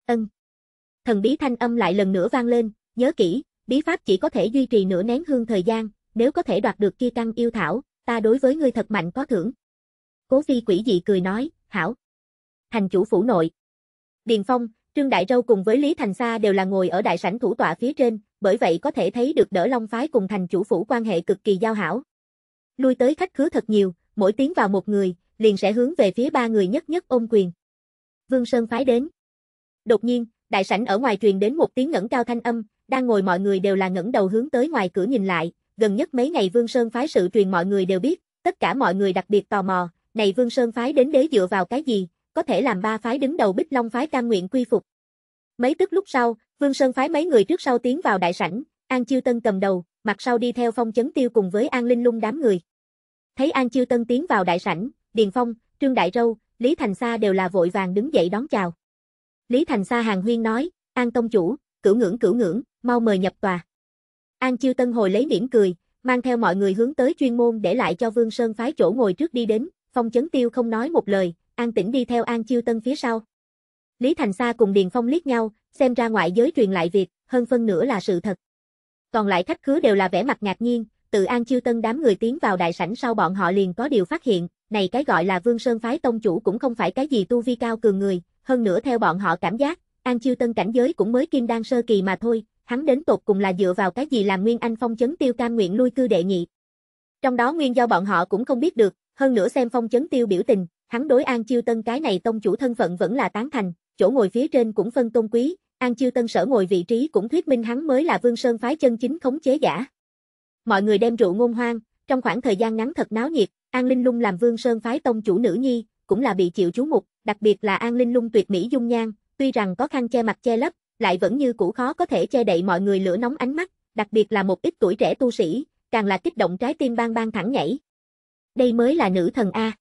Ân. Thần bí thanh âm lại lần nữa vang lên, nhớ kỹ, bí pháp chỉ có thể duy trì nửa nén hương thời gian, nếu có thể đoạt được kia căn yêu thảo, ta đối với ngươi thật mạnh có thưởng. Cố phi quỷ dị cười nói, hảo. Thành chủ phủ nội. Điền Phong, Trương Đại Râu cùng với Lý Thành Sa đều là ngồi ở đại sảnh thủ tọa phía trên, bởi vậy có thể thấy được đỡ long phái cùng thành chủ phủ quan hệ cực kỳ giao hảo. Lui tới khách khứa thật nhiều, mỗi tiếng vào một người, liền sẽ hướng về phía ba người nhất nhất ôm quyền. Vương Sơn phái đến. Đột nhiên, đại sảnh ở ngoài truyền đến một tiếng ngẩng cao thanh âm, đang ngồi mọi người đều là ngẩng đầu hướng tới ngoài cửa nhìn lại, gần nhất mấy ngày Vương Sơn phái sự truyền mọi người đều biết, tất cả mọi người đặc biệt tò mò, này Vương Sơn phái đến đế dựa vào cái gì, có thể làm ba phái đứng đầu Bích Long phái cam nguyện quy phục. Mấy tức lúc sau, Vương Sơn phái mấy người trước sau tiến vào đại sảnh, An Chiêu Tân cầm đầu, mặt sau đi theo Phong Chấn Tiêu cùng với An Linh Lung đám người. Thấy An Chiêu Tân tiến vào đại sảnh, Điền Phong, Trương Đại Râu, Lý Thành Sa đều là vội vàng đứng dậy đón chào. Lý Thành Sa hàng huyên nói, An Tông Chủ, cửu ngưỡng cửu ngưỡng, mau mời nhập tòa. An Chiêu Tân hồi lấy mỉm cười, mang theo mọi người hướng tới chuyên môn để lại cho Vương Sơn phái chỗ ngồi trước đi đến, Phong Chấn Tiêu không nói một lời, An Tĩnh đi theo An Chiêu Tân phía sau. Lý Thành Sa cùng Điền Phong liếc nhau, xem ra ngoại giới truyền lại việc, hơn phân nửa là sự thật. Còn lại khách khứa đều là vẻ mặt ngạc nhiên, từ An Chiêu Tân đám người tiến vào đại sảnh sau bọn họ liền có điều phát hiện, này cái gọi là Vương Sơn phái tông chủ cũng không phải cái gì tu vi cao cường người, hơn nữa theo bọn họ cảm giác, An Chiêu Tân cảnh giới cũng mới kim đan sơ kỳ mà thôi, hắn đến tột cùng là dựa vào cái gì làm Nguyên Anh Phong chấn tiêu cam nguyện lui cư đệ nhị. Trong đó nguyên do bọn họ cũng không biết được, hơn nữa xem Phong chấn tiêu biểu tình, hắn đối An Chiêu Tân cái này tông chủ thân phận vẫn là tán thành, chỗ ngồi phía trên cũng phân tôn quý, An Chiêu Tân sở ngồi vị trí cũng thuyết minh hắn mới là Vương Sơn phái chân chính khống chế giả. Mọi người đem rượu ngôn hoang, trong khoảng thời gian ngắn thật náo nhiệt, An Linh Lung làm Vương Sơn phái tông chủ nữ nhi, cũng là bị chịu chú mục, đặc biệt là An Linh Lung tuyệt mỹ dung nhan, tuy rằng có khăn che mặt che lấp, lại vẫn như cũ khó có thể che đậy mọi người lửa nóng ánh mắt, đặc biệt là một ít tuổi trẻ tu sĩ, càng là kích động trái tim bang bang thẳng nhảy. Đây mới là nữ thần a.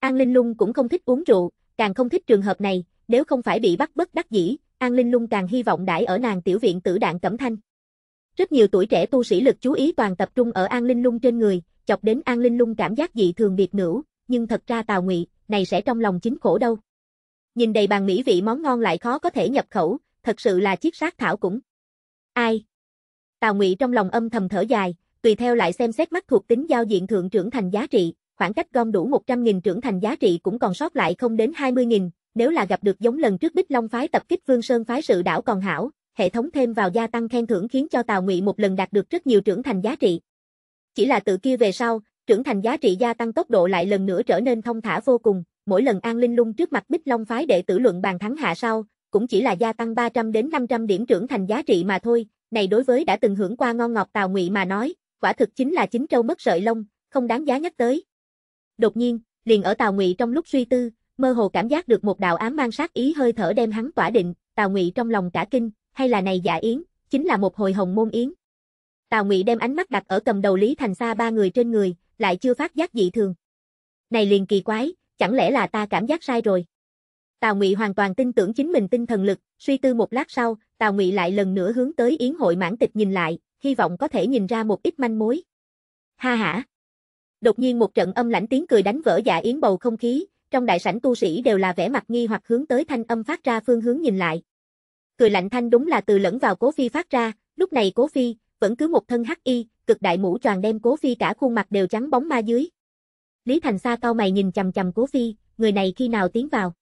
An Linh Lung cũng không thích uống rượu, càng không thích trường hợp này, nếu không phải bị bắt bất đắc dĩ, An Linh Lung càng hy vọng đãi ở nàng tiểu viện tử đạn cẩm thanh. Rất nhiều tuổi trẻ tu sĩ lực chú ý toàn tập trung ở An Linh Lung trên người, chọc đến An Linh Lung cảm giác dị thường biệt nữ, nhưng thật ra Tào Ngụy, này sẽ trong lòng chính khổ đâu. Nhìn đầy bàn mỹ vị món ngon lại khó có thể nhập khẩu, thật sự là chiếc sát thảo cũng. Ai? Tào Ngụy trong lòng âm thầm thở dài, tùy theo lại xem xét mắt thuộc tính giao diện thượng trưởng thành giá trị, khoảng cách gom đủ 100.000 trưởng thành giá trị cũng còn sót lại không đến 20.000, nếu là gặp được giống lần trước Bích Long phái tập kích Vương Sơn phái sự đảo còn hảo, hệ thống thêm vào gia tăng khen thưởng khiến cho Tào Ngụy một lần đạt được rất nhiều trưởng thành giá trị. Chỉ là tự kia về sau, trưởng thành giá trị gia tăng tốc độ lại lần nữa trở nên thông thả vô cùng, mỗi lần An Linh Lung trước mặt Bích Long phái đệ tử luận bàn thắng hạ sau, cũng chỉ là gia tăng 300 đến 500 điểm trưởng thành giá trị mà thôi, này đối với đã từng hưởng qua ngon ngọt Tào Ngụy mà nói, quả thực chính là chính trâu mất sợi lông, không đáng giá nhắc tới. Đột nhiên, liền ở Tào Ngụy trong lúc suy tư, mơ hồ cảm giác được một đạo ám mang sát ý hơi thở đem hắn tỏa định, Tào Ngụy trong lòng cả kinh, hay là này giả yến, chính là một hồi hồng môn yến. Tào Ngụy đem ánh mắt đặt ở cầm đầu Lý Thành Sa ba người trên người, lại chưa phát giác dị thường. Này liền kỳ quái, chẳng lẽ là ta cảm giác sai rồi? Tào Ngụy hoàn toàn tin tưởng chính mình tinh thần lực, suy tư một lát sau, Tào Ngụy lại lần nữa hướng tới yến hội mãn tịch nhìn lại, hy vọng có thể nhìn ra một ít manh mối. Ha ha. Đột nhiên một trận âm lãnh tiếng cười đánh vỡ dạ yến bầu không khí, trong đại sảnh tu sĩ đều là vẻ mặt nghi hoặc hướng tới thanh âm phát ra phương hướng nhìn lại. Cười lạnh thanh đúng là từ lẫn vào Cố Phi phát ra, lúc này Cố Phi, vẫn cứ một thân hắc y, cực đại mũ tròn đem Cố Phi cả khuôn mặt đều trắng bóng ma dưới. Lý Thành Sa cau mày nhìn chằm chằm Cố Phi, người này khi nào tiến vào?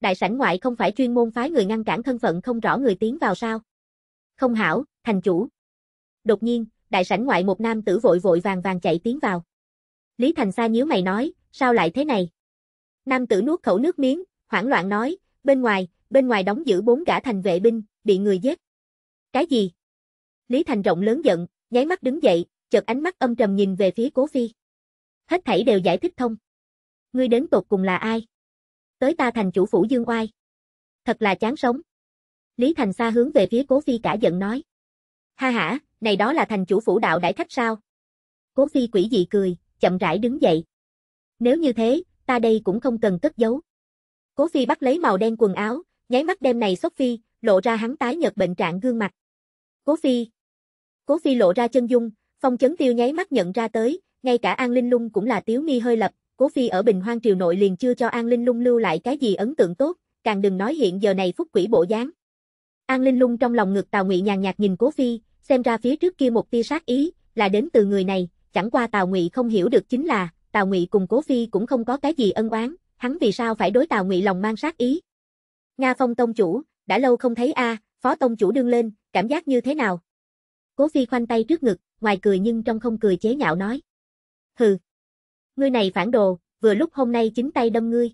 Đại sảnh ngoại không phải chuyên môn phái người ngăn cản thân phận không rõ người tiến vào sao? Không hảo, thành chủ. Đột nhiên, đại sảnh ngoại một nam tử vội vội vàng vàng chạy tiến vào. Lý Thành Sa nhíu mày nói, sao lại thế này? Nam tử nuốt khẩu nước miếng, hoảng loạn nói, bên ngoài, bên ngoài đóng giữ bốn gã thành vệ binh, bị người giết. Cái gì? Lý Thành rộng lớn giận, nháy mắt đứng dậy, chợt ánh mắt âm trầm nhìn về phía Cố Phi. Hết thảy đều giải thích thông. Ngươi đến tột cùng là ai? Tới ta thành chủ phủ Dương Oai. Thật là chán sống. Lý Thành xa hướng về phía Cố Phi cả giận nói. Ha ha, này đó là thành chủ phủ đạo đại khách sao? Cố Phi quỷ dị cười, chậm rãi đứng dậy. Nếu như thế, ta đây cũng không cần cất giấu. Cố Phi bắt lấy màu đen quần áo, nháy mắt đem này xuất phi, lộ ra hắn tái nhợt bệnh trạng gương mặt. Cố Phi, Cố Phi lộ ra chân dung, Phong Chấn Tiêu nháy mắt nhận ra tới, ngay cả An Linh Lung cũng là Tiếu Mi hơi lập, Cố Phi ở Bình Hoang triều nội liền chưa cho An Linh Lung lưu lại cái gì ấn tượng tốt, càng đừng nói hiện giờ này phúc quỷ bộ dáng. An Linh Lung trong lòng ngực Tào Ngụy nhàn nhạt nhìn Cố Phi, xem ra phía trước kia một tia sát ý là đến từ người này, chẳng qua Tào Ngụy không hiểu được chính là, Tào Ngụy cùng Cố Phi cũng không có cái gì ân oán, hắn vì sao phải đối Tào Ngụy lòng mang sát ý? Nga Phong tông chủ, đã lâu không thấy a, Phó tông chủ đương lên, cảm giác như thế nào? Cố Phi khoanh tay trước ngực, ngoài cười nhưng trong không cười chế nhạo nói. Hừ. Ngươi này phản đồ, vừa lúc hôm nay chính tay đâm ngươi.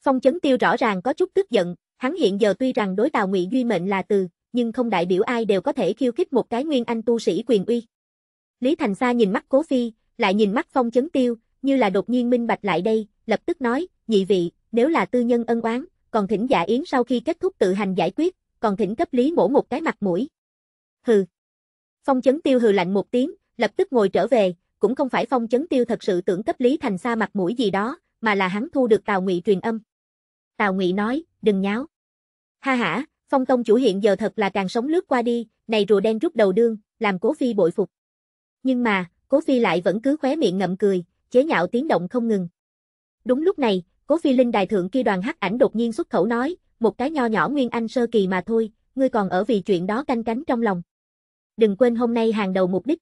Phong chấn tiêu rõ ràng có chút tức giận, hắn hiện giờ tuy rằng đối Tào Ngụy Duy mệnh là từ, nhưng không đại biểu ai đều có thể khiêu khích một cái nguyên anh tu sĩ quyền uy. Lý Thành Sa nhìn mắt Cố Phi, lại nhìn mắt Phong chấn tiêu, như là đột nhiên minh bạch lại đây, lập tức nói, nhị vị, nếu là tư nhân ân oán, còn thỉnh giả dạ yến sau khi kết thúc tự hành giải quyết, còn thỉnh cấp lý mổ một cái mặt mũi. Hừ. Phong chấn tiêu hừ lạnh một tiếng, lập tức ngồi trở về, cũng không phải phong chấn tiêu thật sự tưởng cấp Lý Thành Sa mặt mũi gì đó, mà là hắn thu được Tào Ngụy truyền âm. Tào Ngụy nói, đừng nháo. Ha ha, phong tông chủ hiện giờ thật là càng sống lướt qua đi, này rùa đen rút đầu đương, làm cố phi bội phục. Nhưng mà, cố phi lại vẫn cứ khóe miệng ngậm cười, chế nhạo tiếng động không ngừng. Đúng lúc này, cố phi linh đài thượng kia đoàn hắc ảnh đột nhiên xuất khẩu nói, một cái nho nhỏ nguyên anh sơ kỳ mà thôi, ngươi còn ở vì chuyện đó canh cánh trong lòng đừng quên hôm nay hàng đầu mục đích.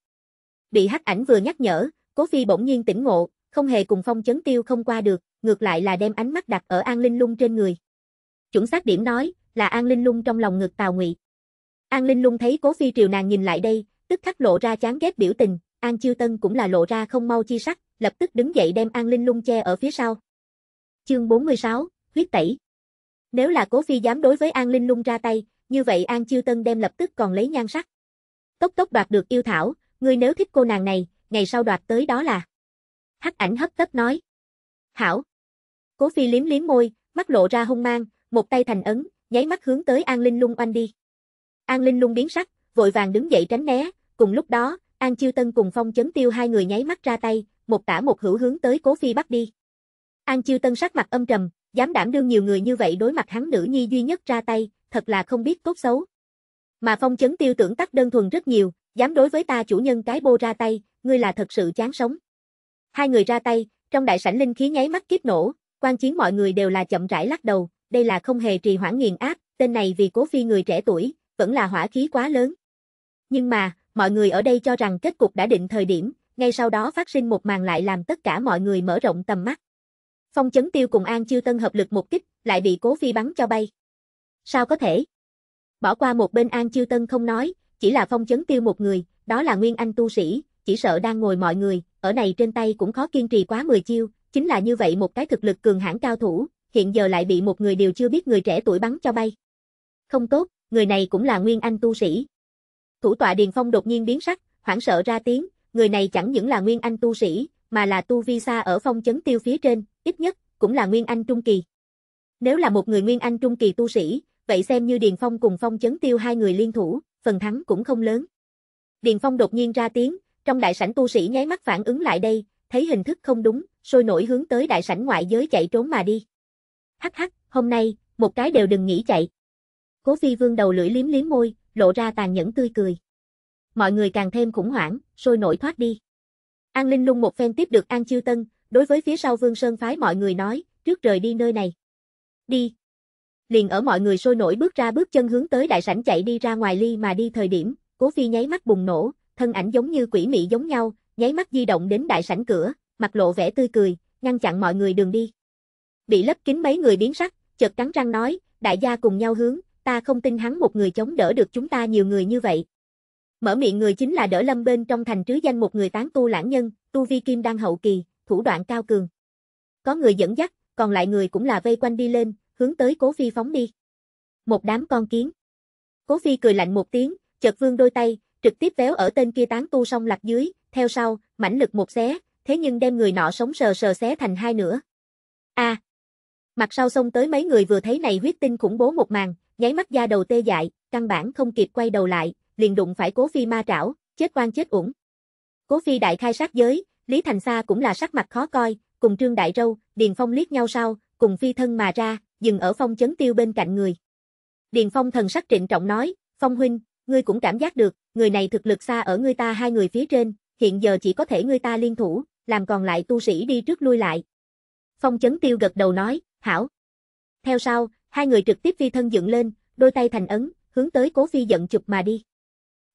Bị hắc ảnh vừa nhắc nhở, Cố Phi bỗng nhiên tỉnh ngộ, không hề cùng phong chấn tiêu không qua được, ngược lại là đem ánh mắt đặt ở An Linh Lung trên người. Chuẩn xác điểm nói, là An Linh Lung trong lòng ngực Tào Ngụy. An Linh Lung thấy Cố Phi triều nàng nhìn lại đây, tức khắc lộ ra chán ghét biểu tình, An Chiêu Tân cũng là lộ ra không mau chi sắc, lập tức đứng dậy đem An Linh Lung che ở phía sau. Chương 46, huyết tẩy. Nếu là Cố Phi dám đối với An Linh Lung ra tay, như vậy An Chiêu Tân đem lập tức còn lấy nhan sắc. Tốc tốc đoạt được yêu thảo, ngươi nếu thích cô nàng này, ngày sau đoạt tới đó là. Hắc ảnh hất tấp nói. Hảo. Cố phi liếm liếm môi, mắt lộ ra hung mang, một tay thành ấn, nháy mắt hướng tới An Linh Lung oanh đi. An Linh Lung biến sắc, vội vàng đứng dậy tránh né, cùng lúc đó, An Chiêu Tân cùng Phong Chấn Tiêu hai người nháy mắt ra tay, một tả một hữu hướng tới Cố Phi bắt đi. An Chiêu Tân sắc mặt âm trầm, dám đảm đương nhiều người như vậy đối mặt hắn nữ nhi duy nhất ra tay, thật là không biết tốt xấu. Mà phong chấn tiêu tưởng tắc đơn thuần rất nhiều, dám đối với ta chủ nhân cái bô ra tay, ngươi là thật sự chán sống. Hai người ra tay, trong đại sảnh linh khí nháy mắt kiếp nổ, quan chiến mọi người đều là chậm rãi lắc đầu, đây là không hề trì hoãn nghiền áp, tên này vì cố phi người trẻ tuổi, vẫn là hỏa khí quá lớn. Nhưng mà, mọi người ở đây cho rằng kết cục đã định thời điểm, ngay sau đó phát sinh một màn lại làm tất cả mọi người mở rộng tầm mắt. Phong chấn tiêu cùng An Chiêu Tân hợp lực một kích, lại bị cố phi bắn cho bay. Sao có thể? Bỏ qua một bên An Chiêu Tân không nói, chỉ là phong chấn tiêu một người, đó là Nguyên Anh tu sĩ, chỉ sợ đang ngồi mọi người, ở này trên tay cũng khó kiên trì quá 10 chiêu, chính là như vậy một cái thực lực cường hãn cao thủ, hiện giờ lại bị một người đều chưa biết người trẻ tuổi bắn cho bay. Không tốt, người này cũng là Nguyên Anh tu sĩ. Thủ tọa Điền Phong đột nhiên biến sắc, hoảng sợ ra tiếng, người này chẳng những là Nguyên Anh tu sĩ, mà là tu vi xa ở phong chấn tiêu phía trên, ít nhất, cũng là Nguyên Anh Trung Kỳ. Nếu là một người Nguyên Anh Trung Kỳ tu sĩ, vậy xem như Điền Phong cùng Phong chấn tiêu hai người liên thủ, phần thắng cũng không lớn. Điền Phong đột nhiên ra tiếng, trong đại sảnh tu sĩ nháy mắt phản ứng lại đây, thấy hình thức không đúng, sôi nổi hướng tới đại sảnh ngoại giới chạy trốn mà đi. Hắc hắc, hôm nay, một cái đều đừng nghĩ chạy. Cố Phi Vương đầu lưỡi liếm liếm môi, lộ ra tàn nhẫn tươi cười. Mọi người càng thêm khủng hoảng, sôi nổi thoát đi. An Linh Lung một phen tiếp được An Chiêu Tân, đối với phía sau Vương Sơn phái mọi người nói, trước rời đi nơi này. Đi liền ở mọi người sôi nổi bước ra bước chân hướng tới đại sảnh chạy đi ra ngoài ly mà đi thời điểm, Cố Phi nháy mắt bùng nổ, thân ảnh giống như quỷ mị giống nhau, nháy mắt di động đến đại sảnh cửa, mặt lộ vẻ tươi cười, ngăn chặn mọi người đường đi. Bị lấp kín mấy người biến sắc, chợt cắn răng nói, đại gia cùng nhau hướng, ta không tin hắn một người chống đỡ được chúng ta nhiều người như vậy. Mở miệng người chính là đỡ lâm bên trong thành trứ danh một người tán tu lãng nhân, tu vi kim đang hậu kỳ, thủ đoạn cao cường. Có người dẫn dắt, còn lại người cũng là vây quanh đi lên, hướng tới Cố Phi phóng đi. Một đám con kiến. Cố Phi cười lạnh một tiếng, chợt vương đôi tay, trực tiếp véo ở tên kia tán tu song lạc dưới, theo sau, mãnh lực một xé, thế nhưng đem người nọ sống sờ sờ xé thành hai nửa. A. À. Mặt sau xông tới mấy người vừa thấy này huyết tinh khủng bố một màn, nháy mắt da đầu tê dại, căn bản không kịp quay đầu lại, liền đụng phải Cố Phi ma trảo, chết oan chết uổng. Cố Phi đại khai sát giới, Lý Thành Sa cũng là sắc mặt khó coi, cùng Trương Đại Râu, Điền Phong liếc nhau sau, cùng phi thân mà ra, dừng ở phong chấn tiêu bên cạnh người. Điền Phong thần sắc trịnh trọng nói, Phong huynh, ngươi cũng cảm giác được, người này thực lực xa ở ngươi ta hai người phía trên, hiện giờ chỉ có thể ngươi ta liên thủ, làm còn lại tu sĩ đi trước lui lại. Phong chấn tiêu gật đầu nói, hảo. Theo sau, hai người trực tiếp phi thân dựng lên, đôi tay thành ấn, hướng tới cố phi giận chụp mà đi.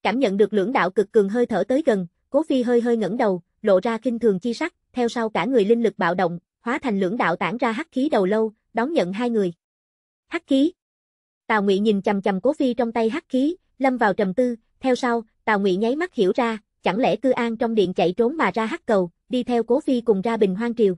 Cảm nhận được lưỡng đạo cực cường hơi thở tới gần, cố phi hơi hơi ngẩng đầu, lộ ra kinh thường chi sắc, theo sau cả người linh lực bạo động, hóa thành lưỡng đạo tản ra hắc khí đầu lâu, đón nhận hai người. Hắc khí. Tào Ngụy nhìn chằm chằm Cố Phi trong tay hắc khí, lâm vào trầm tư, theo sau, Tào Ngụy nháy mắt hiểu ra, chẳng lẽ Cư An trong điện chạy trốn mà ra hắc cầu, đi theo Cố Phi cùng ra Bình Hoang triều.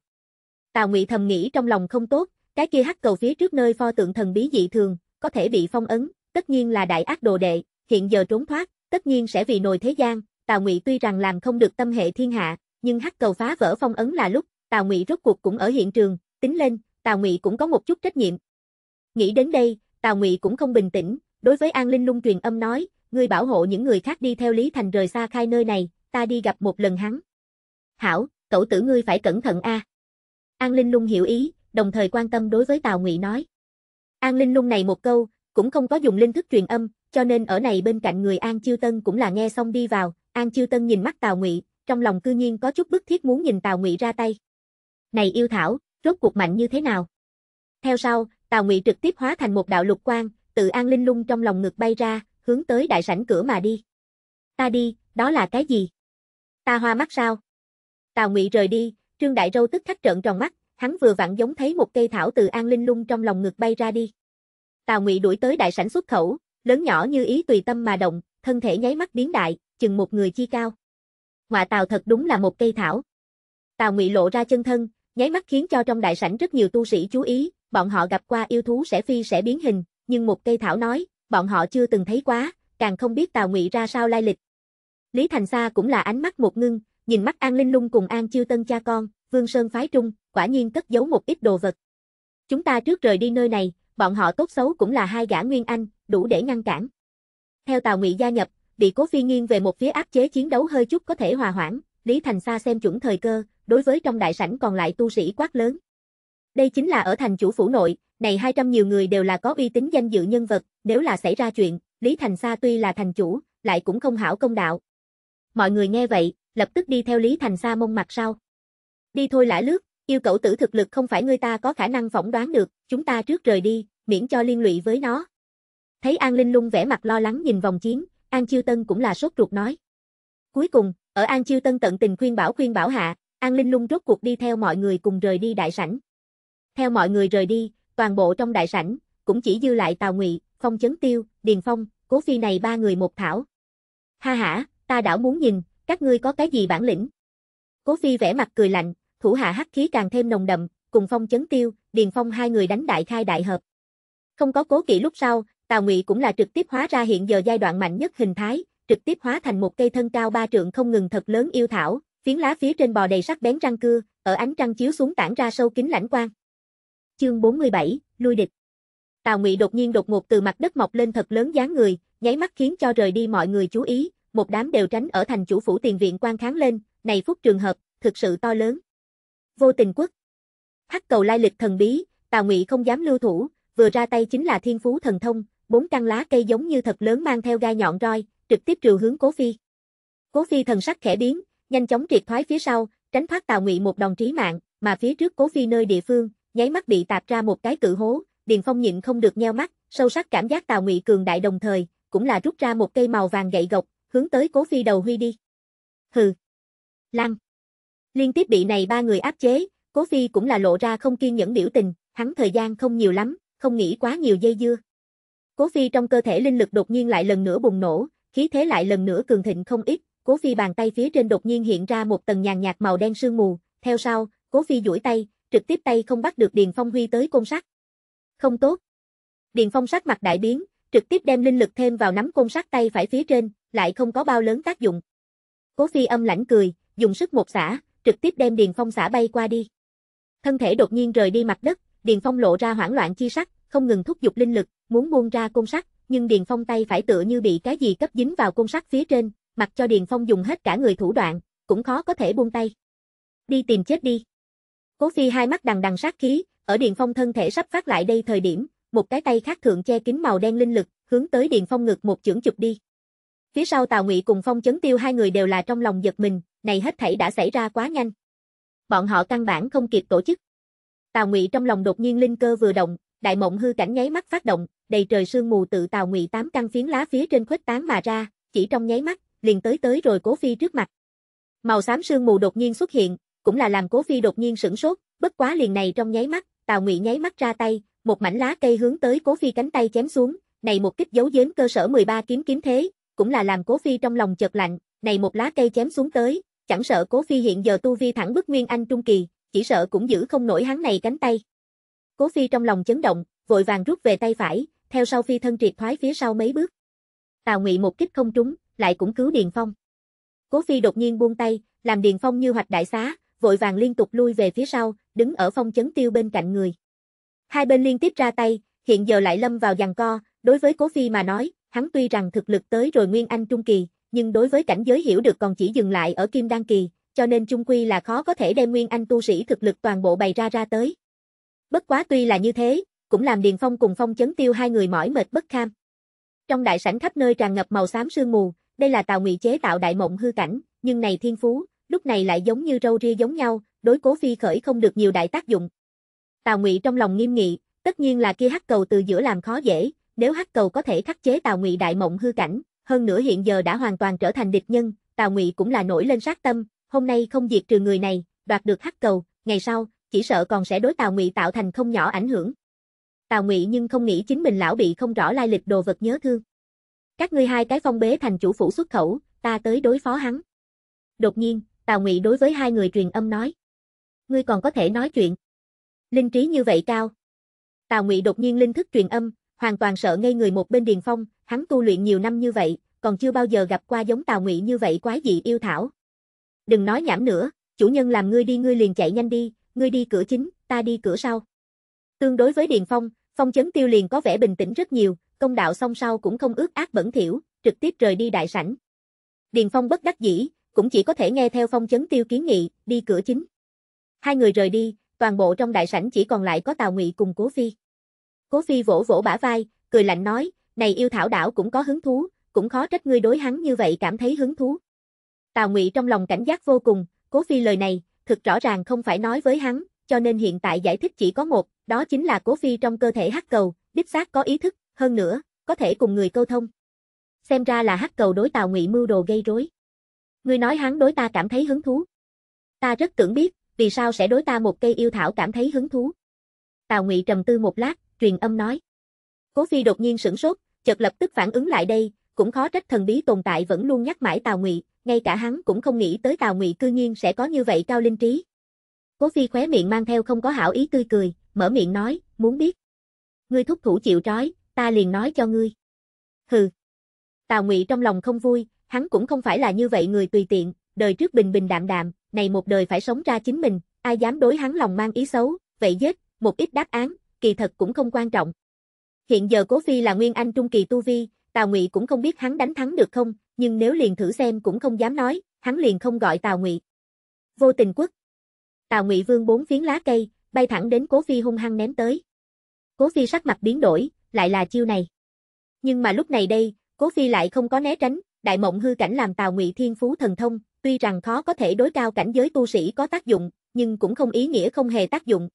Tào Ngụy thầm nghĩ trong lòng không tốt, cái kia hắc cầu phía trước nơi pho tượng thần bí dị thường, có thể bị phong ấn, tất nhiên là đại ác đồ đệ, hiện giờ trốn thoát, tất nhiên sẽ vì nồi thế gian, Tào Ngụy tuy rằng làm không được tâm hệ thiên hạ, nhưng hắc cầu phá vỡ phong ấn là lúc, Tào Ngụy rốt cuộc cũng ở hiện trường, tính lên, Tào Ngụy cũng có một chút trách nhiệm. Nghĩ đến đây, Tào Ngụy cũng không bình tĩnh, đối với An Linh Lung truyền âm nói, ngươi bảo hộ những người khác đi theo Lý Thành rời xa khai nơi này, ta đi gặp một lần hắn. Hảo, cậu tử ngươi phải cẩn thận a. An Linh Lung hiểu ý, đồng thời quan tâm đối với Tào Ngụy nói. An Linh Lung này một câu, cũng không có dùng linh thức truyền âm, cho nên ở này bên cạnh người An Chiêu Tân cũng là nghe xong đi vào, An Chiêu Tân nhìn mắt Tào Ngụy, trong lòng cư nhiên có chút bức thiết muốn nhìn Tào Ngụy ra tay. Này yêu thảo, rốt cuộc mạnh như thế nào. Theo sau, Tào Ngụy trực tiếp hóa thành một đạo lục quang, tự an linh lung trong lòng ngực bay ra, hướng tới đại sảnh cửa mà đi. Ta đi, đó là cái gì? Ta hoa mắt sao? Tào Ngụy rời đi, Trương Đại Râu tức khắc trợn tròn mắt, hắn vừa vặn giống thấy một cây thảo từ an linh lung trong lòng ngực bay ra đi. Tào Ngụy đuổi tới đại sảnh xuất khẩu, lớn nhỏ như ý tùy tâm mà động, thân thể nháy mắt biến đại, chừng một người chi cao. Ngọa Tào thật đúng là một cây thảo. Tào Ngụy lộ ra chân thân, nháy mắt khiến cho trong đại sảnh rất nhiều tu sĩ chú ý, bọn họ gặp qua yêu thú sẽ phi sẽ biến hình, nhưng một cây thảo nói, bọn họ chưa từng thấy quá, càng không biết Tào Ngụy ra sao lai lịch. Lý Thành Sa cũng là ánh mắt một ngưng, nhìn mắt An Linh Lung cùng An Chiêu Tân cha con, Vương Sơn phái trung, quả nhiên cất giấu một ít đồ vật. Chúng ta trước rời đi nơi này, bọn họ tốt xấu cũng là hai gã nguyên anh, đủ để ngăn cản. Theo Tào Ngụy gia nhập, bị Cố Phi nghiêng về một phía áp chế chiến đấu hơi chút có thể hòa hoãn, Lý Thành Sa xem chuẩn thời cơ, đối với trong đại sảnh còn lại tu sĩ quát lớn. Đây chính là ở thành chủ phủ nội, này 200 nhiều người đều là có uy tín danh dự nhân vật, nếu là xảy ra chuyện, Lý Thành Sa tuy là thành chủ, lại cũng không hảo công đạo. Mọi người nghe vậy, lập tức đi theo Lý Thành Sa mông mặt sau. Đi thôi lã lướt, yêu cầu tử thực lực không phải người ta có khả năng phỏng đoán được, chúng ta trước rời đi, miễn cho liên lụy với nó. Thấy An Linh Lung vẻ mặt lo lắng nhìn vòng chiến, An Chiêu Tân cũng là sốt ruột nói. Cuối cùng, ở An Chiêu Tân tận tình khuyên bảo khuyên bảo hạ, An Linh Lung rốt cuộc đi theo mọi người cùng rời đi đại sảnh. Theo mọi người rời đi, toàn bộ trong đại sảnh, cũng chỉ dư lại Tào Ngụy, Phong Chấn Tiêu, Điền Phong, Cố Phi này ba người một thảo. Ha ha, ta đảo muốn nhìn, các ngươi có cái gì bản lĩnh. Cố Phi vẻ mặt cười lạnh, thủ hạ hắc khí càng thêm nồng đậm, cùng Phong Chấn Tiêu, Điền Phong hai người đánh đại khai đại hợp. Không có cố kỵ lúc sau, Tào Ngụy cũng là trực tiếp hóa ra hiện giờ giai đoạn mạnh nhất hình thái, trực tiếp hóa thành một cây thân cao ba trượng không ngừng thật lớn yêu thảo, phiến lá phía trên bò đầy sắc bén răng cưa, ở ánh trăng chiếu xuống tản ra sâu kín lãnh quang. Chương 47, lui địch. Tào Ngụy đột nhiên đột ngột từ mặt đất mọc lên thật lớn dáng người, nháy mắt khiến cho rời đi mọi người chú ý, một đám đều tránh ở thành chủ phủ tiền viện quan kháng lên, này phút trường hợp, thực sự to lớn. Vô tình quốc. Hắc cầu lai lịch thần bí, Tào Ngụy không dám lưu thủ, vừa ra tay chính là thiên phú thần thông, bốn căn lá cây giống như thật lớn mang theo gai nhọn roi, trực tiếp triều hướng Cố Phi. Cố Phi thần sắc khẽ biến, nhanh chóng triệt thoái phía sau, tránh thoát Tào Ngụy một đòn trí mạng, mà phía trước Cố Phi nơi địa phương, nháy mắt bị tạp ra một cái cự hố, Điền Phong nhịn không được nheo mắt, sâu sắc cảm giác Tào Ngụy cường đại đồng thời, cũng là rút ra một cây màu vàng gậy gộc, hướng tới Cố Phi đầu huy đi. Hừ. Lăng. Liên tiếp bị này ba người áp chế, Cố Phi cũng là lộ ra không kiên nhẫn biểu tình, hắn thời gian không nhiều lắm, không nghĩ quá nhiều dây dưa. Cố Phi trong cơ thể linh lực đột nhiên lại lần nữa bùng nổ, khí thế lại lần nữa cường thịnh không ít, Cố Phi bàn tay phía trên đột nhiên hiện ra một tầng nhàn nhạt màu đen sương mù, theo sau, Cố Phi duỗi tay, trực tiếp tay không bắt được Điền Phong huy tới côn sắt. Không tốt. Điền Phong sắc mặt đại biến, trực tiếp đem linh lực thêm vào nắm côn sắt tay phải phía trên, lại không có bao lớn tác dụng. Cố Phi âm lãnh cười, dùng sức một xả, trực tiếp đem Điền Phong xả bay qua đi. Thân thể đột nhiên rời đi mặt đất, Điền Phong lộ ra hoảng loạn chi sắc, không ngừng thúc giục linh lực, muốn buông ra côn sắt, nhưng Điền Phong tay phải tựa như bị cái gì cấp dính vào côn sắt phía trên, mặc cho Điền Phong dùng hết cả người thủ đoạn, cũng khó có thể buông tay. Đi tìm chết đi. Cố Phi hai mắt đằng đằng sát khí, ở Điền Phong thân thể sắp phát lại đây thời điểm, một cái tay khác thượng che kín màu đen linh lực, hướng tới Điền Phong ngực một chưởng chụp đi. Phía sau Tào Ngụy cùng Phong Chấn Tiêu hai người đều là trong lòng giật mình, này hết thảy đã xảy ra quá nhanh. Bọn họ căn bản không kịp tổ chức. Tào Ngụy trong lòng đột nhiên linh cơ vừa động, đại mộng hư cảnh nháy mắt phát động, đầy trời sương mù tự Tào Ngụy tám căn phiến lá phía trên khuếch tán mà ra, chỉ trong nháy mắt, liền tới tới rồi Cố Phi trước mặt. Màu xám sương mù đột nhiên xuất hiện, cũng là làm Cố Phi đột nhiên sửng sốt, bất quá liền này trong nháy mắt, Tào Ngụy nháy mắt ra tay, một mảnh lá cây hướng tới Cố Phi cánh tay chém xuống, này một kích giấu giếm cơ sở 13 kiếm kiếm thế, cũng là làm Cố Phi trong lòng chợt lạnh, này một lá cây chém xuống tới, chẳng sợ Cố Phi hiện giờ tu vi thẳng bức Nguyên Anh trung kỳ, chỉ sợ cũng giữ không nổi hắn này cánh tay. Cố Phi trong lòng chấn động, vội vàng rút về tay phải, theo sau phi thân triệt thoái phía sau mấy bước. Tào Ngụy một kích không trúng, lại cũng cứu Điền Phong. Cố Phi đột nhiên buông tay, làm Điền Phong như hoạch đại xá, vội vàng liên tục lui về phía sau, đứng ở phong chấn tiêu bên cạnh người. Hai bên liên tiếp ra tay, hiện giờ lại lâm vào giằng co, đối với Cố Phi mà nói, hắn tuy rằng thực lực tới rồi Nguyên Anh Trung Kỳ, nhưng đối với cảnh giới hiểu được còn chỉ dừng lại ở Kim Đan Kỳ, cho nên Trung Quy là khó có thể đem Nguyên Anh tu sĩ thực lực toàn bộ bày ra ra tới. Bất quá tuy là như thế, cũng làm Điền Phong cùng Phong chấn tiêu hai người mỏi mệt bất kham. Trong đại sảnh khắp nơi tràn ngập màu xám sương mù, đây là Tào Ngụy chế tạo đại mộng hư cảnh, nhưng này thiên phú, lúc này lại giống như râu ria giống nhau, đối Cố Phi khởi không được nhiều đại tác dụng. Tào Ngụy trong lòng nghiêm nghị, tất nhiên là kia hắc cầu từ giữa làm khó dễ, nếu hắc cầu có thể khắc chế Tào Ngụy đại mộng hư cảnh, hơn nữa hiện giờ đã hoàn toàn trở thành địch nhân, Tào Ngụy cũng là nổi lên sát tâm, hôm nay không diệt trừ người này, đoạt được hắc cầu, ngày sau chỉ sợ còn sẽ đối Tào Ngụy tạo thành không nhỏ ảnh hưởng. Tào Ngụy nhưng không nghĩ chính mình lão bị không rõ lai lịch đồ vật nhớ thương. Các ngươi hai cái phong bế thành chủ phủ xuất khẩu, ta tới đối phó hắn. Đột nhiên, Tào Ngụy đối với hai người truyền âm nói. Ngươi còn có thể nói chuyện. Linh trí như vậy cao. Tào Ngụy đột nhiên linh thức truyền âm, hoàn toàn sợ ngây người một bên Điền Phong, hắn tu luyện nhiều năm như vậy, còn chưa bao giờ gặp qua giống Tào Ngụy như vậy quái dị yêu thảo. Đừng nói nhảm nữa, chủ nhân làm ngươi đi ngươi liền chạy nhanh đi, ngươi đi cửa chính, ta đi cửa sau. Tương đối với Điền Phong, Phong Chấn Tiêu liền có vẻ bình tĩnh rất nhiều, công đạo xong sau cũng không ước ác bẩn thiểu, trực tiếp rời đi đại sảnh. Điền Phong bất đắc dĩ, cũng chỉ có thể nghe theo phong chấn tiêu kiến nghị, đi cửa chính. Hai người rời đi, toàn bộ trong đại sảnh chỉ còn lại có Tào Ngụy cùng Cố Phi. Cố Phi vỗ vỗ bả vai, cười lạnh nói, này yêu thảo đảo cũng có hứng thú, cũng khó trách ngươi đối hắn như vậy cảm thấy hứng thú. Tào Ngụy trong lòng cảnh giác vô cùng, Cố Phi lời này, thực rõ ràng không phải nói với hắn, cho nên hiện tại giải thích chỉ có một, đó chính là Cố Phi trong cơ thể hắc cầu, đích xác có ý thức, hơn nữa, có thể cùng người câu thông. Xem ra là hắc cầu đối Tào Ngụy mưu đồ gây rối. Ngươi nói hắn đối ta cảm thấy hứng thú. Ta rất tưởng biết, vì sao sẽ đối ta một cây yêu thảo cảm thấy hứng thú. Tào Ngụy trầm tư một lát, truyền âm nói. Cố Phi đột nhiên sửng sốt, chợt lập tức phản ứng lại đây, cũng khó trách thần bí tồn tại vẫn luôn nhắc mãi Tào Ngụy, ngay cả hắn cũng không nghĩ tới Tào Ngụy cư nhiên sẽ có như vậy cao linh trí. Cố Phi khóe miệng mang theo không có hảo ý tươi cười, mở miệng nói, muốn biết. Ngươi thúc thủ chịu trói, ta liền nói cho ngươi. Hừ. Tào Ngụy trong lòng không vui, hắn cũng không phải là như vậy người tùy tiện, đời trước bình bình đạm đạm, này một đời phải sống ra chính mình, ai dám đối hắn lòng mang ý xấu, vậy giết, một ít đáp án, kỳ thật cũng không quan trọng. Hiện giờ Cố Phi là nguyên anh trung kỳ tu vi, Tào Ngụy cũng không biết hắn đánh thắng được không, nhưng nếu liền thử xem cũng không dám nói, hắn liền không gọi Tào Ngụy. Vô tình quốc. Tào Ngụy vương bốn phiến lá cây, bay thẳng đến Cố Phi hung hăng ném tới. Cố Phi sắc mặt biến đổi, lại là chiêu này. Nhưng mà lúc này đây, Cố Phi lại không có né tránh, đại mộng hư cảnh làm Tào Ngụy Thiên Phú thần thông, tuy rằng khó có thể đối cao cảnh giới tu sĩ có tác dụng, nhưng cũng không ý nghĩa không hề tác dụng.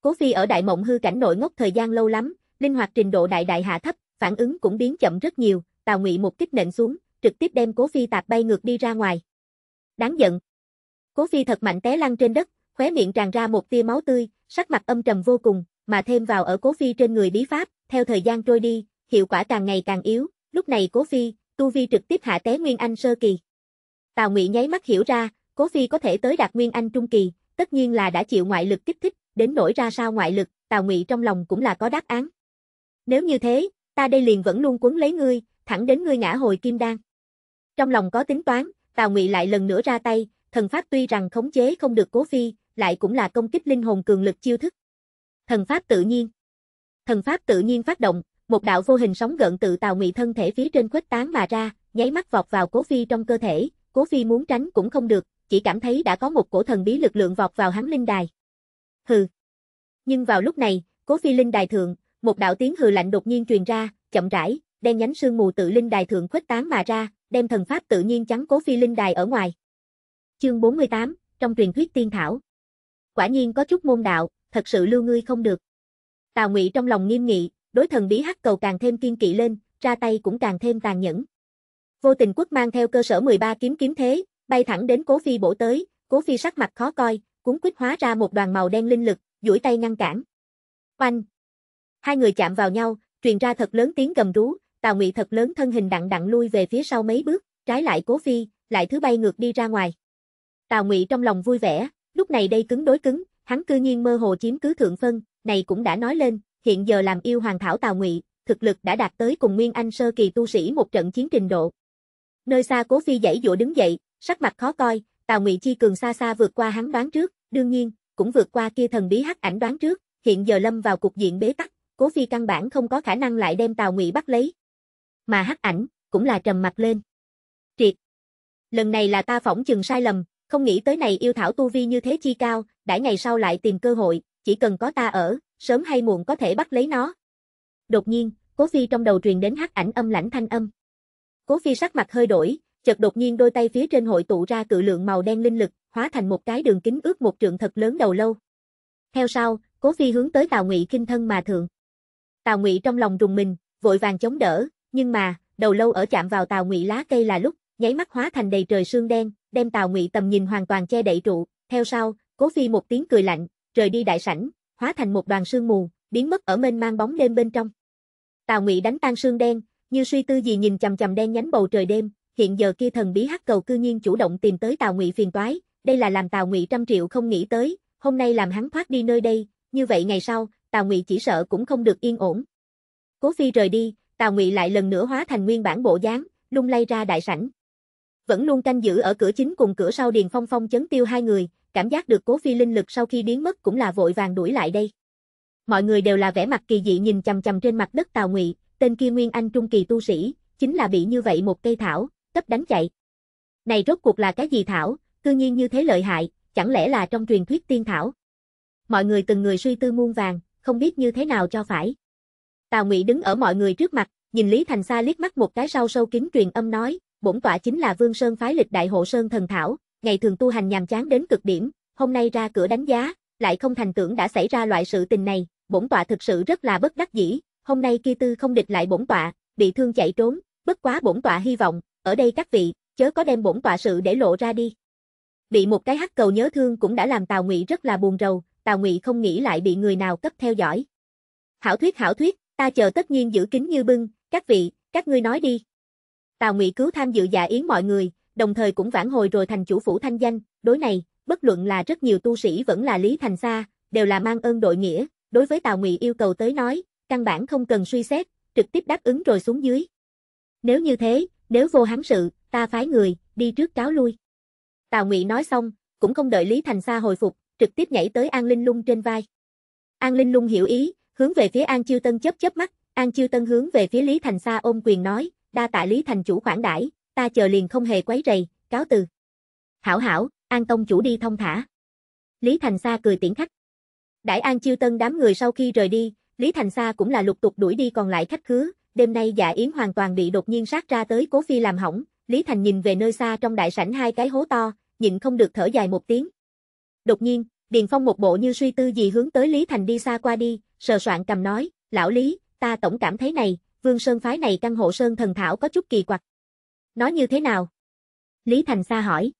Cố Phi ở đại mộng hư cảnh nội ngốc thời gian lâu lắm, linh hoạt trình độ đại đại hạ thấp, phản ứng cũng biến chậm rất nhiều, Tào Ngụy một kích nện xuống, trực tiếp đem Cố Phi tạt bay ngược đi ra ngoài. Đáng giận. Cố Phi thật mạnh té lăn trên đất, khóe miệng tràn ra một tia máu tươi, sắc mặt âm trầm vô cùng, mà thêm vào ở Cố Phi trên người bí pháp, theo thời gian trôi đi, hiệu quả càng ngày càng yếu, lúc này Cố Phi, tu vi trực tiếp hạ té Nguyên Anh sơ kỳ. Tào Ngụy nháy mắt hiểu ra, Cố Phi có thể tới đạt Nguyên Anh trung kỳ, tất nhiên là đã chịu ngoại lực kích thích, đến nổi ra sao ngoại lực, Tào Ngụy trong lòng cũng là có đáp án. Nếu như thế, ta đây liền vẫn luôn quấn lấy ngươi, thẳng đến ngươi ngã hồi kim đan. Trong lòng có tính toán, Tào Ngụy lại lần nữa ra tay, thần pháp tuy rằng khống chế không được Cố Phi, lại cũng là công kích linh hồn cường lực chiêu thức. Thần pháp tự nhiên. Thần pháp tự nhiên phát động, một đạo vô hình sóng gợn tự tào ngụy thân thể phía trên khuếch tán mà ra, nháy mắt vọt vào Cố Phi trong cơ thể, Cố Phi muốn tránh cũng không được, chỉ cảm thấy đã có một cổ thần bí lực lượng vọt vào hắn linh đài. Hừ. Nhưng vào lúc này, Cố Phi linh đài thượng, một đạo tiếng hừ lạnh đột nhiên truyền ra, chậm rãi, đen nhánh sương mù tự linh đài thượng khuếch tán mà ra, đem thần pháp tự nhiên chắn Cố Phi linh đài ở ngoài. Chương 48, trong truyền thuyết tiên thảo. Quả nhiên có chút môn đạo, thật sự lưu ngươi không được. Tào Ngụy trong lòng nghiêm nghị, đối thần bí hắc cầu càng thêm kiên kỵ lên, ra tay cũng càng thêm tàn nhẫn. Vô Tình Quốc mang theo cơ sở 13 kiếm kiếm thế, bay thẳng đến Cố Phi bổ tới, Cố Phi sắc mặt khó coi, cuốn quýt hóa ra một đoàn màu đen linh lực, duỗi tay ngăn cản. Oanh! Hai người chạm vào nhau, truyền ra thật lớn tiếng gầm rú, Tào Ngụy thật lớn thân hình đặng đặng lui về phía sau mấy bước, trái lại Cố Phi, lại thứ bay ngược đi ra ngoài. Tào Ngụy trong lòng vui vẻ, lúc này đây cứng đối cứng, hắn cư nhiên mơ hồ chiếm cứ thượng phân, này cũng đã nói lên, hiện giờ làm yêu hoàng thảo Tào Ngụy, thực lực đã đạt tới cùng Nguyên Anh sơ kỳ tu sĩ một trận chiến trình độ. Nơi xa Cố Phi dãy dụa đứng dậy, sắc mặt khó coi, Tào Ngụy chi cường xa xa vượt qua hắn đoán trước, đương nhiên, cũng vượt qua kia thần bí hắc ảnh đoán trước, hiện giờ lâm vào cục diện bế tắc, Cố Phi căn bản không có khả năng lại đem Tào Ngụy bắt lấy. Mà hắc ảnh cũng là trầm mặt lên. Triệt. Lần này là ta phỏng chừng sai lầm, không nghĩ tới này yêu thảo tu vi như thế chi cao, đãi ngày sau lại tìm cơ hội, chỉ cần có ta ở, sớm hay muộn có thể bắt lấy nó. Đột nhiên, Cố Phi trong đầu truyền đến hắc ảnh âm lãnh thanh âm. Cố Phi sắc mặt hơi đổi, chợt đột nhiên đôi tay phía trên hội tụ ra cự lượng màu đen linh lực, hóa thành một cái đường kính ước một trượng thật lớn đầu lâu. Theo sau, Cố Phi hướng tới Tào Ngụy kinh thân mà thượng. Tào Ngụy trong lòng rùng mình, vội vàng chống đỡ, nhưng mà, đầu lâu ở chạm vào Tào Ngụy lá cây là lúc, nháy mắt hóa thành đầy trời sương đen, đem Tào Ngụy tầm nhìn hoàn toàn che đậy trụ, theo sau, Cố Phi một tiếng cười lạnh, rời đi đại sảnh, hóa thành một đoàn sương mù, biến mất ở mênh mang bóng đêm bên trong. Tào Ngụy đánh tan sương đen, như suy tư gì nhìn chằm chằm đen nhánh bầu trời đêm, hiện giờ kia thần bí hắc cầu cư nhiên chủ động tìm tới Tào Ngụy phiền toái, đây là làm Tào Ngụy trăm triệu không nghĩ tới, hôm nay làm hắn thoát đi nơi đây, như vậy ngày sau, Tào Ngụy chỉ sợ cũng không được yên ổn. Cố Phi rời đi, Tào Ngụy lại lần nữa hóa thành nguyên bản bộ dáng, lung lay ra đại sảnh vẫn luôn canh giữ ở cửa chính cùng cửa sau Điền Phong Phong chấn tiêu hai người, cảm giác được Cố Phi linh lực sau khi biến mất cũng là vội vàng đuổi lại đây. Mọi người đều là vẻ mặt kỳ dị nhìn chằm chằm trên mặt đất Tào Ngụy, tên kia Nguyên Anh trung kỳ tu sĩ, chính là bị như vậy một cây thảo, cấp đánh chạy. Này rốt cuộc là cái gì thảo, cư nhiên như thế lợi hại, chẳng lẽ là trong truyền thuyết tiên thảo. Mọi người từng người suy tư muôn vàng, không biết như thế nào cho phải. Tào Ngụy đứng ở mọi người trước mặt, nhìn Lý Thành Sa liếc mắt một cái sau sâu kín truyền âm nói, bổn tọa chính là Vương Sơn phái lịch đại hộ sơn thần thảo, ngày thường tu hành nhàm chán đến cực điểm, hôm nay ra cửa đánh giá, lại không thành tưởng đã xảy ra loại sự tình này, bổn tọa thực sự rất là bất đắc dĩ, hôm nay kia tư không địch lại bổn tọa, bị thương chạy trốn, bất quá bổn tọa hy vọng, ở đây các vị, chớ có đem bổn tọa sự để lộ ra đi. Bị một cái hắc cầu nhớ thương cũng đã làm Tào Ngụy rất là buồn rầu, Tào Ngụy không nghĩ lại bị người nào cấp theo dõi. Hảo thuyết hảo thuyết, ta chờ tất nhiên giữ kín như bưng, các vị, các ngươi nói đi. Tào Ngụy cứu tham dự dạ yến mọi người, đồng thời cũng vãn hồi rồi thành chủ phủ thanh danh, đối này, bất luận là rất nhiều tu sĩ vẫn là Lý Thành Sa, đều là mang ơn đội nghĩa, đối với Tào Ngụy yêu cầu tới nói, căn bản không cần suy xét, trực tiếp đáp ứng rồi xuống dưới. Nếu như thế, nếu vô hắn sự, ta phái người, đi trước cáo lui. Tào Ngụy nói xong, cũng không đợi Lý Thành Sa hồi phục, trực tiếp nhảy tới An Linh Lung trên vai. An Linh Lung hiểu ý, hướng về phía An Chiêu Tân chớp chớp mắt, An Chiêu Tân hướng về phía Lý Thành Sa ôm quyền nói, đa tạ Lý Thành chủ khoản đãi, ta chờ liền không hề quấy rầy, cáo từ. Hảo hảo, An Tông chủ đi thông thả. Lý Thành xa cười tiễn khách. Đãi An Chiêu Tân đám người sau khi rời đi, Lý Thành xa cũng là lục tục đuổi đi còn lại khách khứa, đêm nay dạ yến hoàn toàn bị đột nhiên sát ra tới Cố Phi làm hỏng, Lý Thành nhìn về nơi xa trong đại sảnh hai cái hố to, nhịn không được thở dài một tiếng. Đột nhiên, Điền Phong một bộ như suy tư gì hướng tới Lý Thành đi xa qua đi, sờ soạn cầm nói, lão Lý, ta tổng cảm thấy này, Vương Sơn phái này căn hộ Sơn thần thảo có chút kỳ quặc. Nói như thế nào? Lý Thành Sa hỏi.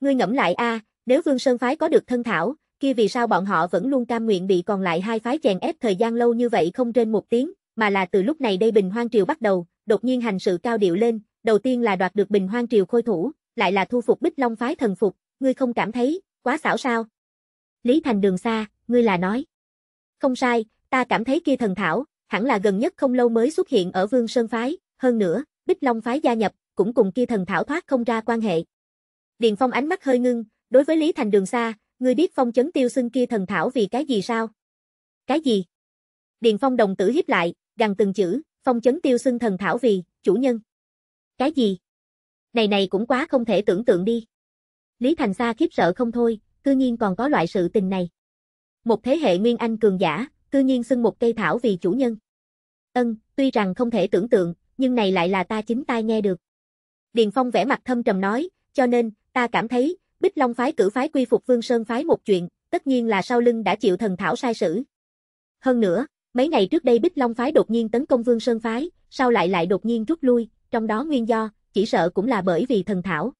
Ngươi ngẫm lại a, à, nếu Vương Sơn phái có được thân thảo, kia vì sao bọn họ vẫn luôn cam nguyện bị còn lại hai phái chèn ép thời gian lâu như vậy không trên một tiếng, mà là từ lúc này đây Bình Hoang Triều bắt đầu, đột nhiên hành sự cao điệu lên, đầu tiên là đoạt được Bình Hoang Triều khôi thủ, lại là thu phục Bích Long phái thần phục, ngươi không cảm thấy quá xảo sao? Lý Thành Đường Sa, ngươi là nói. Không sai, ta cảm thấy kia thần thảo, hẳn là gần nhất không lâu mới xuất hiện ở Vương Sơn Phái, hơn nữa, Bích Long Phái gia nhập, cũng cùng kia thần thảo thoát không ra quan hệ. Điền Phong ánh mắt hơi ngưng, đối với Lý Thành Đường xa, ngươi biết phong chấn tiêu xưng kia thần thảo vì cái gì sao? Cái gì? Điền Phong đồng tử hiếp lại, gần từng chữ, phong chấn tiêu xưng thần thảo vì, chủ nhân. Cái gì? Này này cũng quá không thể tưởng tượng đi. Lý Thành xa khiếp sợ không thôi, cư nhiên còn có loại sự tình này. Một thế hệ Nguyên Anh cường giả, cư nhiên xưng một cây thảo vì chủ nhân. Ân, tuy rằng không thể tưởng tượng, nhưng này lại là ta chính tai nghe được. Điền Phong vẻ mặt thâm trầm nói, cho nên, ta cảm thấy, Bích Long phái cử phái quy phục Vương Sơn phái một chuyện, tất nhiên là sau lưng đã chịu thần thảo sai sử. Hơn nữa, mấy ngày trước đây Bích Long phái đột nhiên tấn công Vương Sơn phái, sau lại lại đột nhiên rút lui, trong đó nguyên do, chỉ sợ cũng là bởi vì thần thảo.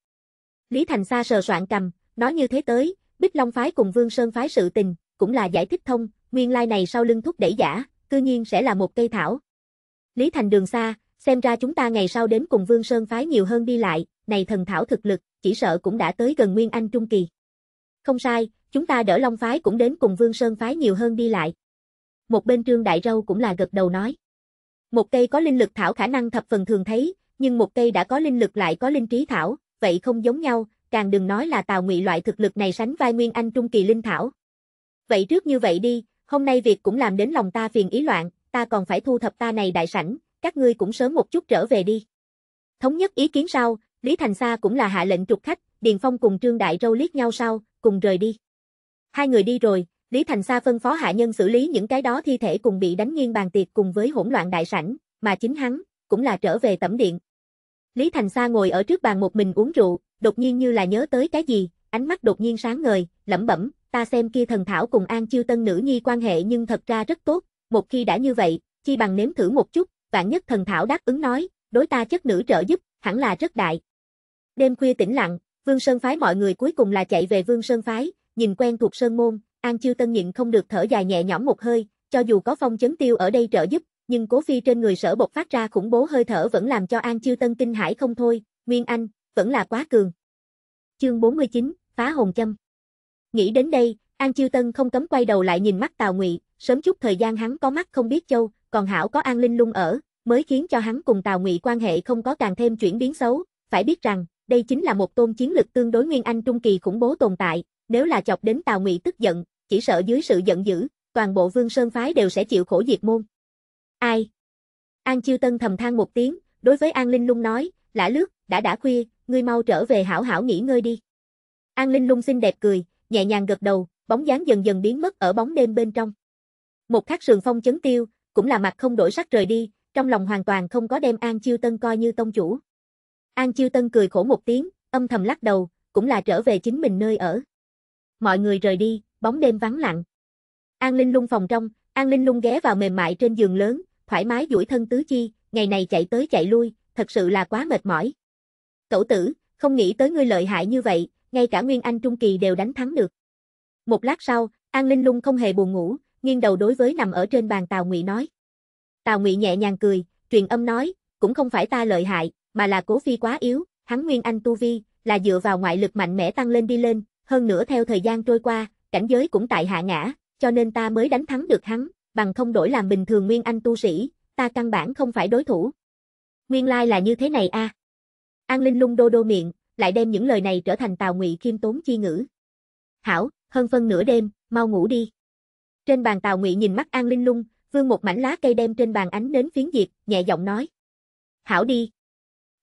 Lý Thành Sa sờ soạn cầm, nói như thế tới, Bích Long phái cùng Vương Sơn phái sự tình, cũng là giải thích thông, nguyên lai này sau lưng thúc đẩy giả, cư nhiên sẽ là một cây thảo. Lý Thành đường xa, xem ra chúng ta ngày sau đến cùng Vương Sơn phái nhiều hơn đi lại, này thần thảo thực lực, chỉ sợ cũng đã tới gần Nguyên Anh Trung Kỳ. Không sai, chúng ta đỡ Long phái cũng đến cùng Vương Sơn phái nhiều hơn đi lại. Một bên trương đại râu cũng là gật đầu nói. Một cây có linh lực thảo khả năng thập phần thường thấy, nhưng một cây đã có linh lực lại có linh trí thảo, vậy không giống nhau, càng đừng nói là tào ngụy loại thực lực này sánh vai Nguyên Anh Trung Kỳ Linh Thảo. Vậy trước như vậy đi, Hôm nay việc cũng làm đến lòng ta phiền ý loạn, ta còn phải thu thập ta này đại sảnh, các ngươi cũng sớm một chút trở về đi. Thống nhất ý kiến sau, Lý Thành Sa cũng là hạ lệnh trục khách, Điền Phong cùng Trương Đại Râu liếc nhau sau, cùng rời đi. Hai người đi rồi, Lý Thành Sa phân phó hạ nhân xử lý những cái đó thi thể cùng bị đánh nghiêng bàn tiệc cùng với hỗn loạn đại sảnh, mà chính hắn, cũng là trở về tẩm điện. Lý Thành Sa ngồi ở trước bàn một mình uống rượu, đột nhiên như là nhớ tới cái gì, ánh mắt đột nhiên sáng ngời, lẩm bẩm, ta xem kia thần thảo cùng An Chiêu Tân nữ nhi quan hệ nhưng thật ra rất tốt, một khi đã như vậy, chi bằng nếm thử một chút, vạn nhất thần thảo đáp ứng nói, đối ta chất nữ trợ giúp, hẳn là rất đại. Đêm khuya tĩnh lặng, Vương Sơn phái mọi người cuối cùng là chạy về Vương Sơn phái, nhìn quen thuộc sơn môn, An Chiêu Tân nhịn không được thở dài nhẹ nhõm một hơi, cho dù có phong chấn tiêu ở đây trợ giúp, nhưng Cố Phi trên người sở bột phát ra khủng bố hơi thở vẫn làm cho An Chiêu Tân kinh hãi không thôi, Nguyên Anh, vẫn là quá cường. Chương 49, phá hồn châm. Nghĩ đến đây, An Chiêu Tân không cấm quay đầu lại nhìn mắt Tào Ngụy, sớm chút thời gian hắn có mắt không biết châu, còn hảo có An Linh Lung ở, mới khiến cho hắn cùng Tào Ngụy quan hệ không có càng thêm chuyển biến xấu, phải biết rằng, đây chính là một tôn chiến lực tương đối nguyên anh trung kỳ khủng bố tồn tại, nếu là chọc đến Tào Ngụy tức giận, chỉ sợ dưới sự giận dữ, toàn bộ Vương Sơn phái đều sẽ chịu khổ diệt môn. Ai? An Chiêu Tân thầm than một tiếng, đối với An Linh Lung nói, lã lướt, đã đã khuya, ngươi mau trở về hảo hảo nghỉ ngơi đi. An Linh lung xinh đẹp cười, nhẹ nhàng gật đầu, bóng dáng dần dần biến mất ở bóng đêm bên trong. Một khắc sườn phong chấn tiêu, cũng là mặt không đổi sắc rời đi, trong lòng hoàn toàn không có đem An Chiêu Tân coi như tông chủ. An Chiêu Tân cười khổ một tiếng, âm thầm lắc đầu, cũng là trở về chính mình nơi ở. Mọi người rời đi, bóng đêm vắng lặng. An Linh lung phòng trong, An Linh lung ghé vào mềm mại trên giường lớn, thoải mái duỗi thân tứ chi, ngày này chạy tới chạy lui, thật sự là quá mệt mỏi. Cẩu tử, không nghĩ tới ngươi lợi hại như vậy, ngay cả Nguyên Anh Trung Kỳ đều đánh thắng được. Một lát sau, An Linh Lung không hề buồn ngủ, nghiêng đầu đối với nằm ở trên bàn Tào Ngụy nói. Tào Ngụy nhẹ nhàng cười, truyền âm nói, cũng không phải ta lợi hại, mà là Cố Phi quá yếu, hắn Nguyên Anh Tu Vi, là dựa vào ngoại lực mạnh mẽ tăng lên đi lên, hơn nữa theo thời gian trôi qua, cảnh giới cũng tại hạ ngã, cho nên ta mới đánh thắng được hắn, bằng không đổi làm bình thường Nguyên Anh Tu Sĩ, ta căn bản không phải đối thủ. Nguyên lai like là như thế này a. À. An Linh lung đô đô miệng, lại đem những lời này trở thành tào ngụy khiêm tốn chi ngữ. Hảo, hơn phân nửa đêm, mau ngủ đi. Trên bàn tào ngụy nhìn mắt An Linh lung, vương một mảnh lá cây đem trên bàn ánh nến phiến diệt, nhẹ giọng nói. Hảo đi.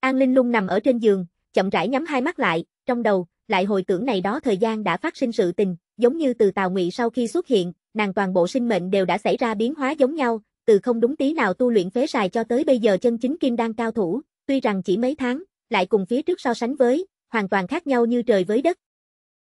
An Linh lung nằm ở trên giường, chậm rãi nhắm hai mắt lại, trong đầu, lại hồi tưởng này đó thời gian đã phát sinh sự tình, giống như từ Tào Ngụy sau khi xuất hiện, nàng toàn bộ sinh mệnh đều đã xảy ra biến hóa giống nhau, từ không đúng tí nào tu luyện phế xài cho tới bây giờ chân chính kim đan cao thủ, tuy rằng chỉ mấy tháng, lại cùng phía trước so sánh với, hoàn toàn khác nhau như trời với đất.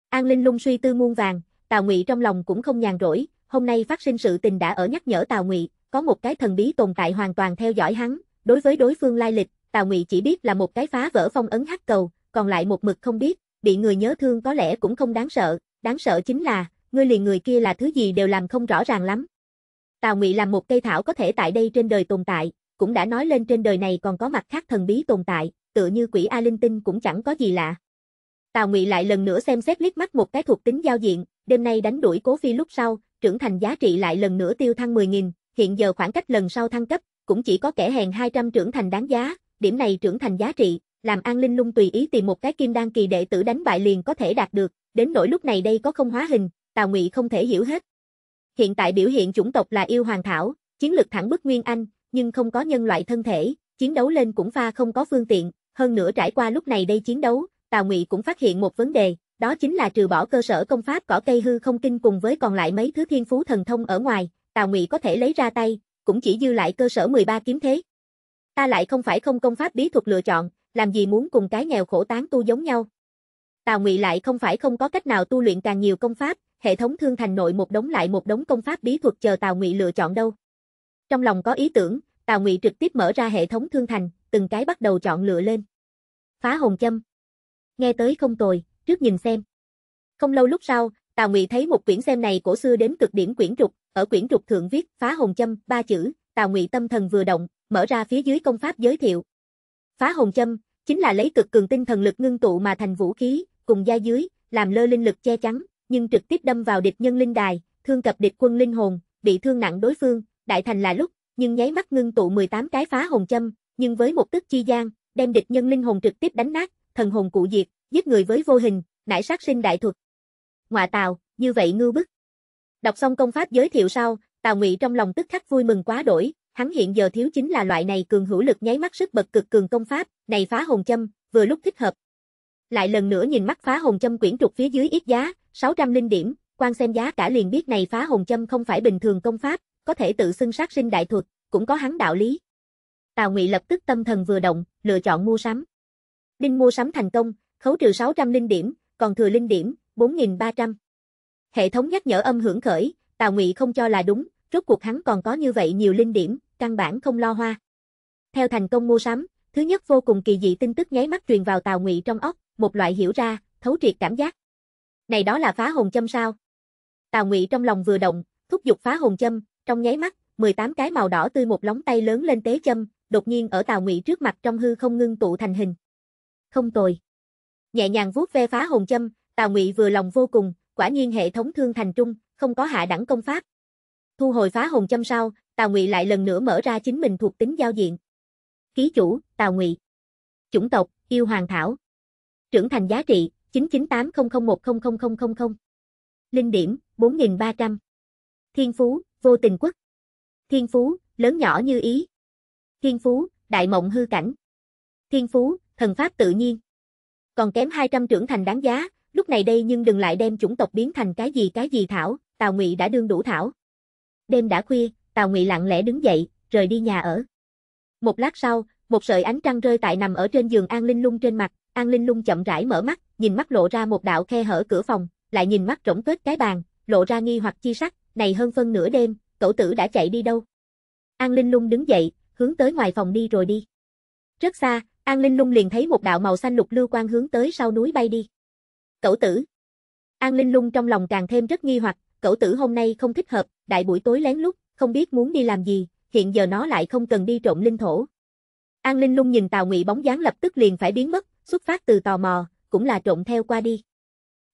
An Linh lung suy tư muôn vàng, Tào Ngụy trong lòng cũng không nhàn rỗi, hôm nay phát sinh sự tình đã ở nhắc nhở Tào Ngụy, có một cái thần bí tồn tại hoàn toàn theo dõi hắn, đối với đối phương lai lịch, Tào Ngụy chỉ biết là một cái phá vỡ phong ấn hắc cầu, còn lại một mực không biết, bị người nhớ thương có lẽ cũng không đáng sợ, đáng sợ chính là, ngươi liền người kia là thứ gì đều làm không rõ ràng lắm. Tào Ngụy làm một cây thảo có thể tại đây trên đời tồn tại, cũng đã nói lên trên đời này còn có mặt khác thần bí tồn tại, tựa như quỷ A Linh Tinh cũng chẳng có gì lạ. Tào Ngụy lại lần nữa xem xét liếc mắt một cái thuộc tính giao diện, đêm nay đánh đuổi Cố Phi lúc sau, trưởng thành giá trị lại lần nữa tiêu thăng 10.000, hiện giờ khoảng cách lần sau thăng cấp, cũng chỉ có kẻ hèn 200 trưởng thành đáng giá, điểm này trưởng thành giá trị, làm An Linh Lung tùy ý tìm một cái kim đan kỳ đệ tử đánh bại liền có thể đạt được, đến nỗi lúc này đây có không hóa hình, Tào Ngụy không thể hiểu hết. Hiện tại biểu hiện chủng tộc là yêu hoàng thảo, chiến lực thẳng bức nguyên anh, nhưng không có nhân loại thân thể, chiến đấu lên cũng pha không có phương tiện, hơn nữa trải qua lúc này đây chiến đấu, Tào Ngụy cũng phát hiện một vấn đề, đó chính là trừ bỏ cơ sở công pháp cỏ cây hư không kinh cùng với còn lại mấy thứ thiên phú thần thông ở ngoài, Tào Ngụy có thể lấy ra tay, cũng chỉ dư lại cơ sở 13 kiếm thế. Ta lại không phải không công pháp bí thuật lựa chọn, làm gì muốn cùng cái nghèo khổ tán tu giống nhau. Tào Ngụy lại không phải không có cách nào tu luyện càng nhiều công pháp, hệ thống thương thành nội một đống lại một đống công pháp bí thuật chờ Tào Ngụy lựa chọn đâu. Trong lòng có ý tưởng, Tào Ngụy trực tiếp mở ra hệ thống thương thành, từng cái bắt đầu chọn lựa lên. Phá hồn châm. Nghe tới không tồi, trước nhìn xem. Không lâu lúc sau, Tào Ngụy thấy một quyển xem này cổ xưa đến cực điểm quyển trục, ở quyển trục thượng viết Phá hồn châm ba chữ, Tào Ngụy tâm thần vừa động, mở ra phía dưới công pháp giới thiệu. Phá hồn châm chính là lấy cực cường tinh thần lực ngưng tụ mà thành vũ khí, cùng da dưới, làm lơ linh lực che chắn, nhưng trực tiếp đâm vào địch nhân linh đài, thương cập địch quân linh hồn, bị thương nặng đối phương, đại thành là lúc, nhưng nháy mắt ngưng tụ 18 cái phá hồn châm, nhưng với một tức chi gian, đem địch nhân linh hồn trực tiếp đánh nát, thần hồn cụ diệt, giết người với vô hình, nải sát sinh đại thuật. ngoại tào, như vậy ngưu bức. Đọc xong công pháp giới thiệu sau, Tào Ngụy trong lòng tức khắc vui mừng quá đổi, hắn hiện giờ thiếu chính là loại này cường hữu lực nháy mắt sức bật cực cường công pháp, này phá hồn châm, vừa lúc thích hợp. Lại lần nữa nhìn mắt phá hồn châm quyển trục phía dưới ít giá, 600 linh điểm, quan xem giá cả liền biết này phá hồn châm không phải bình thường công pháp, có thể tự xưng sát sinh đại thuật, cũng có hắn đạo lý. Tào Ngụy lập tức tâm thần vừa động, lựa chọn mua sắm. Đinh mua sắm thành công, khấu trừ 600 linh điểm, còn thừa linh điểm 4300. Hệ thống nhắc nhở âm hưởng khởi, Tào Ngụy không cho là đúng, rốt cuộc hắn còn có như vậy nhiều linh điểm, căn bản không lo hoa. Theo thành công mua sắm, thứ nhất vô cùng kỳ dị tin tức nháy mắt truyền vào Tào Ngụy trong óc, một loại hiểu ra, thấu triệt cảm giác. Này đó là phá hồn châm sao? Tào Ngụy trong lòng vừa động, thúc giục phá hồn châm, trong nháy mắt, 18 cái màu đỏ tươi một lóng tay lớn lên tế châm, đột nhiên ở Tào Ngụy trước mặt trong hư không ngưng tụ thành hình. Không tồi. Nhẹ nhàng vuốt ve phá hồn châm, Tào Ngụy vừa lòng vô cùng, quả nhiên hệ thống thương thành trung, không có hạ đẳng công pháp. Thu hồi phá hồn châm sau, Tào Ngụy lại lần nữa mở ra chính mình thuộc tính giao diện. Ký chủ, Tào Ngụy. Chủng tộc, yêu hoàng thảo. Trưởng thành giá trị, 99800100000. Linh điểm, 4300. Thiên phú, vô tình quốc. Thiên phú, lớn nhỏ như ý. Thiên phú, đại mộng hư cảnh. Thiên phú, thần pháp tự nhiên. Còn kém 200 trưởng thành đáng giá, lúc này đây nhưng đừng lại đem chủng tộc biến thành cái gì cái gì thảo, Tào Ngụy đã đương đủ thảo. Đêm đã khuya, Tào Ngụy lặng lẽ đứng dậy, rời đi nhà ở. Một lát sau, một sợi ánh trăng rơi tại nằm ở trên giường An Linh Lung trên mặt, An Linh Lung chậm rãi mở mắt, nhìn mắt lộ ra một đạo khe hở cửa phòng, lại nhìn mắt rỗng kết cái bàn, lộ ra nghi hoặc chi sắc, này hơn phân nửa đêm, cậu tử đã chạy đi đâu? An Linh Lung đứng dậy, hướng tới ngoài phòng đi rồi đi. Rất xa, An Linh Lung liền thấy một đạo màu xanh lục lưu quang hướng tới sau núi bay đi. Cẩu tử. An Linh Lung trong lòng càng thêm rất nghi hoặc, cẩu tử hôm nay không thích hợp, đại buổi tối lén lút, không biết muốn đi làm gì, hiện giờ nó lại không cần đi trộm linh thổ. An Linh Lung nhìn Tào Ngụy bóng dáng lập tức liền phải biến mất, xuất phát từ tò mò, cũng là trộm theo qua đi.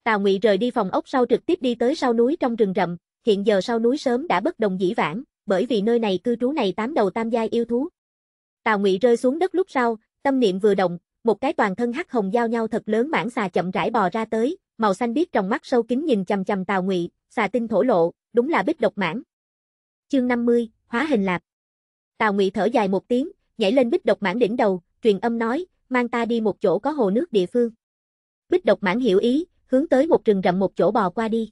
Tào Ngụy rời đi phòng ốc sau trực tiếp đi tới sau núi trong rừng rậm, hiện giờ sau núi sớm đã bất đồng dĩ vãng, bởi vì nơi này cư trú này tám đầu tam giai yêu thú. Tào Ngụy rơi xuống đất lúc sau, tâm niệm vừa động, một cái toàn thân hắc hồng giao nhau thật lớn mãng xà chậm rãi bò ra tới, màu xanh biếc trong mắt sâu kín nhìn chằm chằm Tào Ngụy, xà tinh thổ lộ, đúng là bích độc mãng. Chương 50, hóa hình lạp Tào Ngụy thở dài một tiếng, nhảy lên bích độc mãng đỉnh đầu, truyền âm nói, mang ta đi một chỗ có hồ nước địa phương. Bích độc mãng hiểu ý, hướng tới một rừng rậm một chỗ bò qua đi.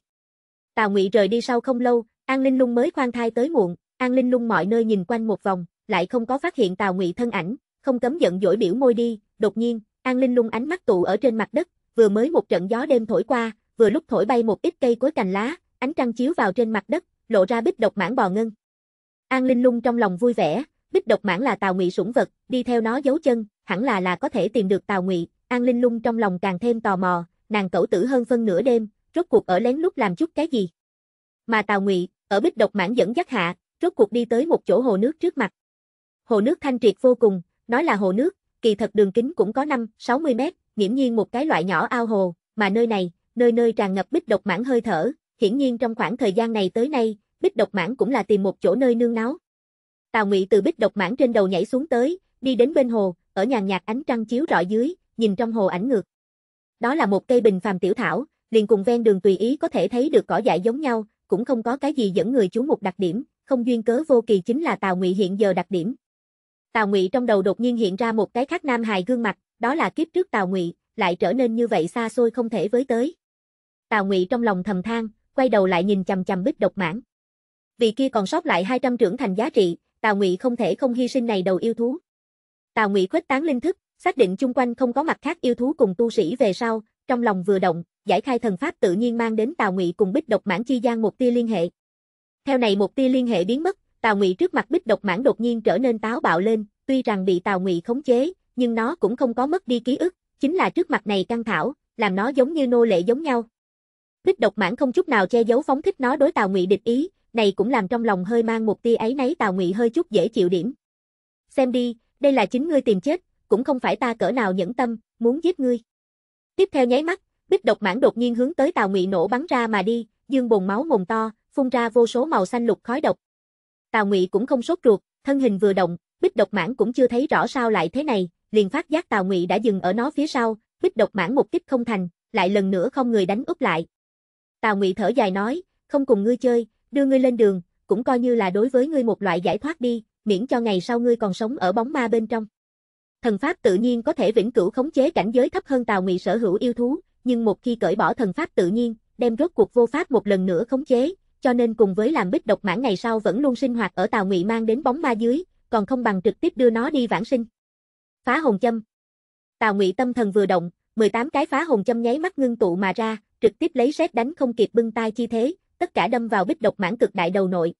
Tào Ngụy rời đi sau không lâu, An Linh Lung mới khoan thai tới muộn, An Linh lung mọi nơi nhìn quanh một vòng, lại không có phát hiện Tào Ngụy thân ảnh, không cấm giận dỗi biểu môi đi, đột nhiên, An Linh lung ánh mắt tụ ở trên mặt đất, vừa mới một trận gió đêm thổi qua, vừa lúc thổi bay một ít cây cối cành lá, ánh trăng chiếu vào trên mặt đất, lộ ra bích độc mãng bò ngân. An Linh lung trong lòng vui vẻ, bích độc mãng là Tào Ngụy sủng vật, đi theo nó dấu chân, hẳn là là có thể tìm được Tào Ngụy, An Linh lung trong lòng càng thêm tò mò, nàng cẩu tử hơn phân nửa đêm, rốt cuộc ở lén lút làm chút cái gì. Mà Tào Ngụy, ở bích độc mãng dẫn dắt hạ, rốt cuộc đi tới một chỗ hồ nước trước mặt. Hồ nước thanh triệt vô cùng, nói là hồ nước, kỳ thật đường kính cũng có 5, 60 mét, nghiễm nhiên một cái loại nhỏ ao hồ, mà nơi này, nơi nơi tràn ngập bích độc mãn hơi thở, hiển nhiên trong khoảng thời gian này tới nay, bích độc mãn cũng là tìm một chỗ nơi nương náu. Tào Ngụy từ bích độc mãn trên đầu nhảy xuống tới, đi đến bên hồ, ở nhàn nhạt ánh trăng chiếu rọi dưới, nhìn trong hồ ảnh ngược. Đó là một cây bình phàm tiểu thảo, liền cùng ven đường tùy ý có thể thấy được cỏ dại giống nhau, cũng không có cái gì dẫn người chú một đặc điểm, không duyên cớ vô kỳ chính là Tào Ngụy hiện giờ đặc điểm. Tào Ngụy trong đầu đột nhiên hiện ra một cái khác nam hài gương mặt, đó là kiếp trước Tào Ngụy, lại trở nên như vậy xa xôi không thể với tới. Tào Ngụy trong lòng thầm than, quay đầu lại nhìn chằm chằm Bích Độc Mãn. Vì kia còn sót lại 200 trưởng thành giá trị, Tào Ngụy không thể không hy sinh này đầu yêu thú. Tào Ngụy khuếch tán linh thức, xác định chung quanh không có mặt khác yêu thú cùng tu sĩ về sau, trong lòng vừa động, giải khai thần pháp tự nhiên mang đến Tào Ngụy cùng Bích Độc Mãn chi gian một tia liên hệ. Theo này một tia liên hệ biến mất, Tào Ngụy trước mặt Bích Độc Mãn đột nhiên trở nên táo bạo lên, tuy rằng bị Tào Ngụy khống chế, nhưng nó cũng không có mất đi ký ức, chính là trước mặt này căng thảo, làm nó giống như nô lệ giống nhau. Bích Độc Mãn không chút nào che giấu phóng thích nó đối Tào Ngụy địch ý, này cũng làm trong lòng hơi mang một tia ấy nấy Tào Ngụy hơi chút dễ chịu điểm. Xem đi, đây là chính ngươi tìm chết, cũng không phải ta cỡ nào nhẫn tâm, muốn giết ngươi. Tiếp theo nháy mắt, Bích Độc Mãn đột nhiên hướng tới Tào Ngụy nổ bắn ra mà đi, dương bồn máu mồm to, phun ra vô số màu xanh lục khói độc. Tào Ngụy cũng không sốt ruột, thân hình vừa động, Bích độc mãn cũng chưa thấy rõ sao lại thế này, liền phát giác Tào Ngụy đã dừng ở nó phía sau, Bích độc mãn một kích không thành, lại lần nữa không người đánh úp lại. Tào Ngụy thở dài nói, không cùng ngươi chơi, đưa ngươi lên đường, cũng coi như là đối với ngươi một loại giải thoát đi, miễn cho ngày sau ngươi còn sống ở bóng ma bên trong. Thần pháp tự nhiên có thể vĩnh cửu khống chế cảnh giới thấp hơn Tào Ngụy sở hữu yêu thú, nhưng một khi cởi bỏ thần pháp tự nhiên, đem rốt cuộc vô pháp một lần nữa khống chế, cho nên cùng với làm bích độc mãn ngày sau vẫn luôn sinh hoạt ở tàu Ngụy mang đến bóng ma dưới, còn không bằng trực tiếp đưa nó đi vãng sinh. Phá hồn châm. tàu Ngụy tâm thần vừa động, 18 cái phá hồn châm nháy mắt ngưng tụ mà ra, trực tiếp lấy xét đánh không kịp bưng tay chi thế, tất cả đâm vào bích độc mãn cực đại đầu nội.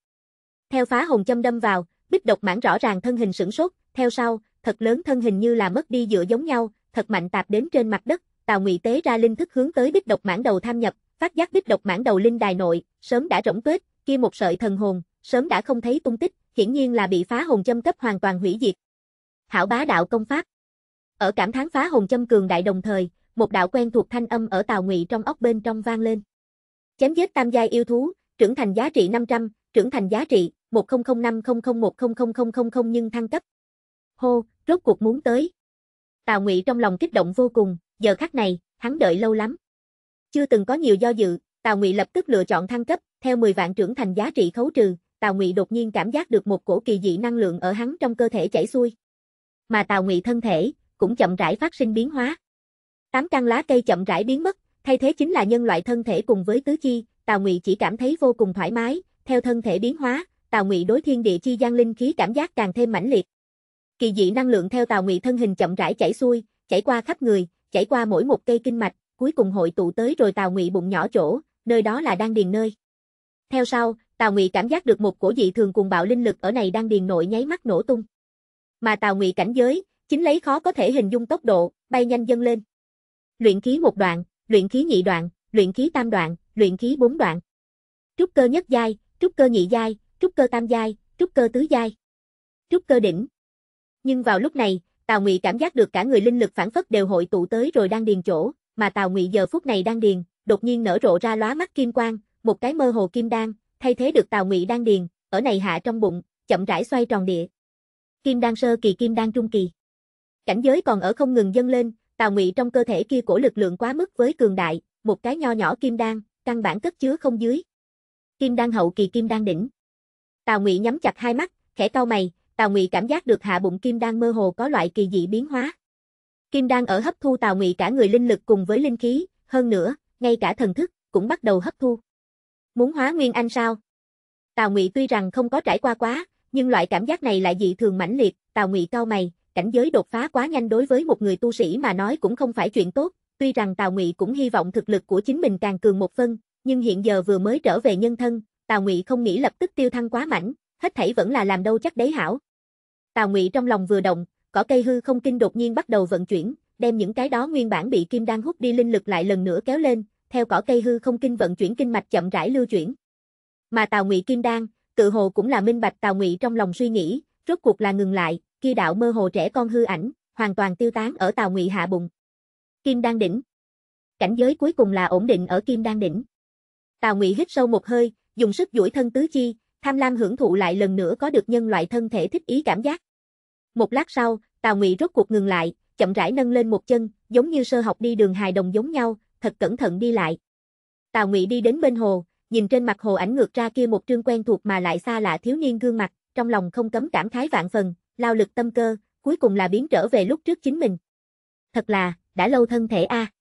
Theo phá hồn châm đâm vào, bích độc mãn rõ ràng thân hình sửng sốt, theo sau, thật lớn thân hình như là mất đi dựa giống nhau, thật mạnh tạp đến trên mặt đất, tàu Ngụy tế ra linh thức hướng tới bích độc mãn đầu tham nhập, Phát giác bích độc mãn đầu linh đài nội, sớm đã rỗng kết, kia một sợi thần hồn, sớm đã không thấy tung tích, hiển nhiên là bị phá hồn châm cấp hoàn toàn hủy diệt. Hảo bá đạo công pháp. Ở cảm thán phá hồn châm cường đại đồng thời, một đạo quen thuộc thanh âm ở Tào Ngụy trong ốc bên trong vang lên. Chém giết tam giai yêu thú, trưởng thành giá trị 500, trưởng thành giá trị 10050001000000 nhưng thăng cấp. Hô, rốt cuộc muốn tới. Tào Ngụy trong lòng kích động vô cùng, giờ khắc này, hắn đợi lâu lắm. Chưa từng có nhiều do dự, Tào Ngụy lập tức lựa chọn thăng cấp, theo 10 vạn trưởng thành giá trị khấu trừ, Tào Ngụy đột nhiên cảm giác được một cổ kỳ dị năng lượng ở hắn trong cơ thể chảy xuôi. Mà Tào Ngụy thân thể cũng chậm rãi phát sinh biến hóa. Tám căn lá cây chậm rãi biến mất, thay thế chính là nhân loại thân thể cùng với tứ chi, Tào Ngụy chỉ cảm thấy vô cùng thoải mái, theo thân thể biến hóa, Tào Ngụy đối thiên địa chi gian linh khí cảm giác càng thêm mãnh liệt. Kỳ dị năng lượng theo Tào Ngụy thân hình chậm rãi chảy xuôi, chảy qua khắp người, chảy qua mỗi một cây kinh mạch, cuối cùng hội tụ tới rồi Tào Ngụy bụng nhỏ chỗ, nơi đó là đang điền nơi. Theo sau, Tào Ngụy cảm giác được một cổ dị thường cuồng bạo linh lực ở này đang điền nội nháy mắt nổ tung. Mà Tào Ngụy cảnh giới, chính lấy khó có thể hình dung tốc độ, bay nhanh dâng lên. Luyện khí một đoạn, luyện khí nhị đoạn, luyện khí tam đoạn, luyện khí bốn đoạn. Trúc cơ nhất giai, trúc cơ nhị giai, trúc cơ tam giai, trúc cơ tứ giai. Trúc cơ đỉnh. Nhưng vào lúc này, Tào Ngụy cảm giác được cả người linh lực phản phất đều hội tụ tới rồi đang điền chỗ, mà Tào Ngụy giờ phút này đang điền, đột nhiên nở rộ ra lóa mắt kim quang, một cái mơ hồ kim đan, thay thế được Tào Ngụy đang điền, ở này hạ trong bụng, chậm rãi xoay tròn địa. Kim đan sơ kỳ kim đan trung kỳ. Cảnh giới còn ở không ngừng dâng lên, Tào Ngụy trong cơ thể kia cổ lực lượng quá mức với cường đại, một cái nho nhỏ kim đan, căn bản cất chứa không dưới. Kim đan hậu kỳ kim đan đỉnh. Tào Ngụy nhắm chặt hai mắt, khẽ cau mày, Tào Ngụy cảm giác được hạ bụng kim đan mơ hồ có loại kỳ dị biến hóa. Kim đang ở hấp thu Tào Ngụy cả người linh lực cùng với linh khí, hơn nữa, ngay cả thần thức cũng bắt đầu hấp thu. Muốn hóa nguyên anh sao? Tào Ngụy tuy rằng không có trải qua quá, nhưng loại cảm giác này lại dị thường mãnh liệt, Tào Ngụy cau mày, cảnh giới đột phá quá nhanh đối với một người tu sĩ mà nói cũng không phải chuyện tốt, tuy rằng Tào Ngụy cũng hy vọng thực lực của chính mình càng cường một phân, nhưng hiện giờ vừa mới trở về nhân thân, Tào Ngụy không nghĩ lập tức tiêu thăng quá mạnh, hết thảy vẫn là làm đâu chắc đấy hảo. Tào Ngụy trong lòng vừa động, cỏ cây hư không kinh đột nhiên bắt đầu vận chuyển, đem những cái đó nguyên bản bị kim đan hút đi linh lực lại lần nữa kéo lên, theo cỏ cây hư không kinh vận chuyển kinh mạch chậm rãi lưu chuyển. Mà Tào Ngụy kim đan, tự hồ cũng là minh bạch Tào Ngụy trong lòng suy nghĩ, rốt cuộc là ngừng lại, kia đạo mơ hồ trẻ con hư ảnh, hoàn toàn tiêu tán ở Tào Ngụy hạ bụng. Kim đan đỉnh. Cảnh giới cuối cùng là ổn định ở kim đan đỉnh. Tào Ngụy hít sâu một hơi, dùng sức duỗi thân tứ chi, tham lam hưởng thụ lại lần nữa có được nhân loại thân thể thích ý cảm giác. Một lát sau, Tào Ngụy rốt cuộc ngừng lại, chậm rãi nâng lên một chân, giống như sơ học đi đường hài đồng giống nhau, thật cẩn thận đi lại. Tào Ngụy đi đến bên hồ, nhìn trên mặt hồ ảnh ngược ra kia một trương quen thuộc mà lại xa lạ thiếu niên gương mặt, trong lòng không cấm cảm khái vạn phần, lao lực tâm cơ, cuối cùng là biến trở về lúc trước chính mình. Thật là, đã lâu thân thể a. À.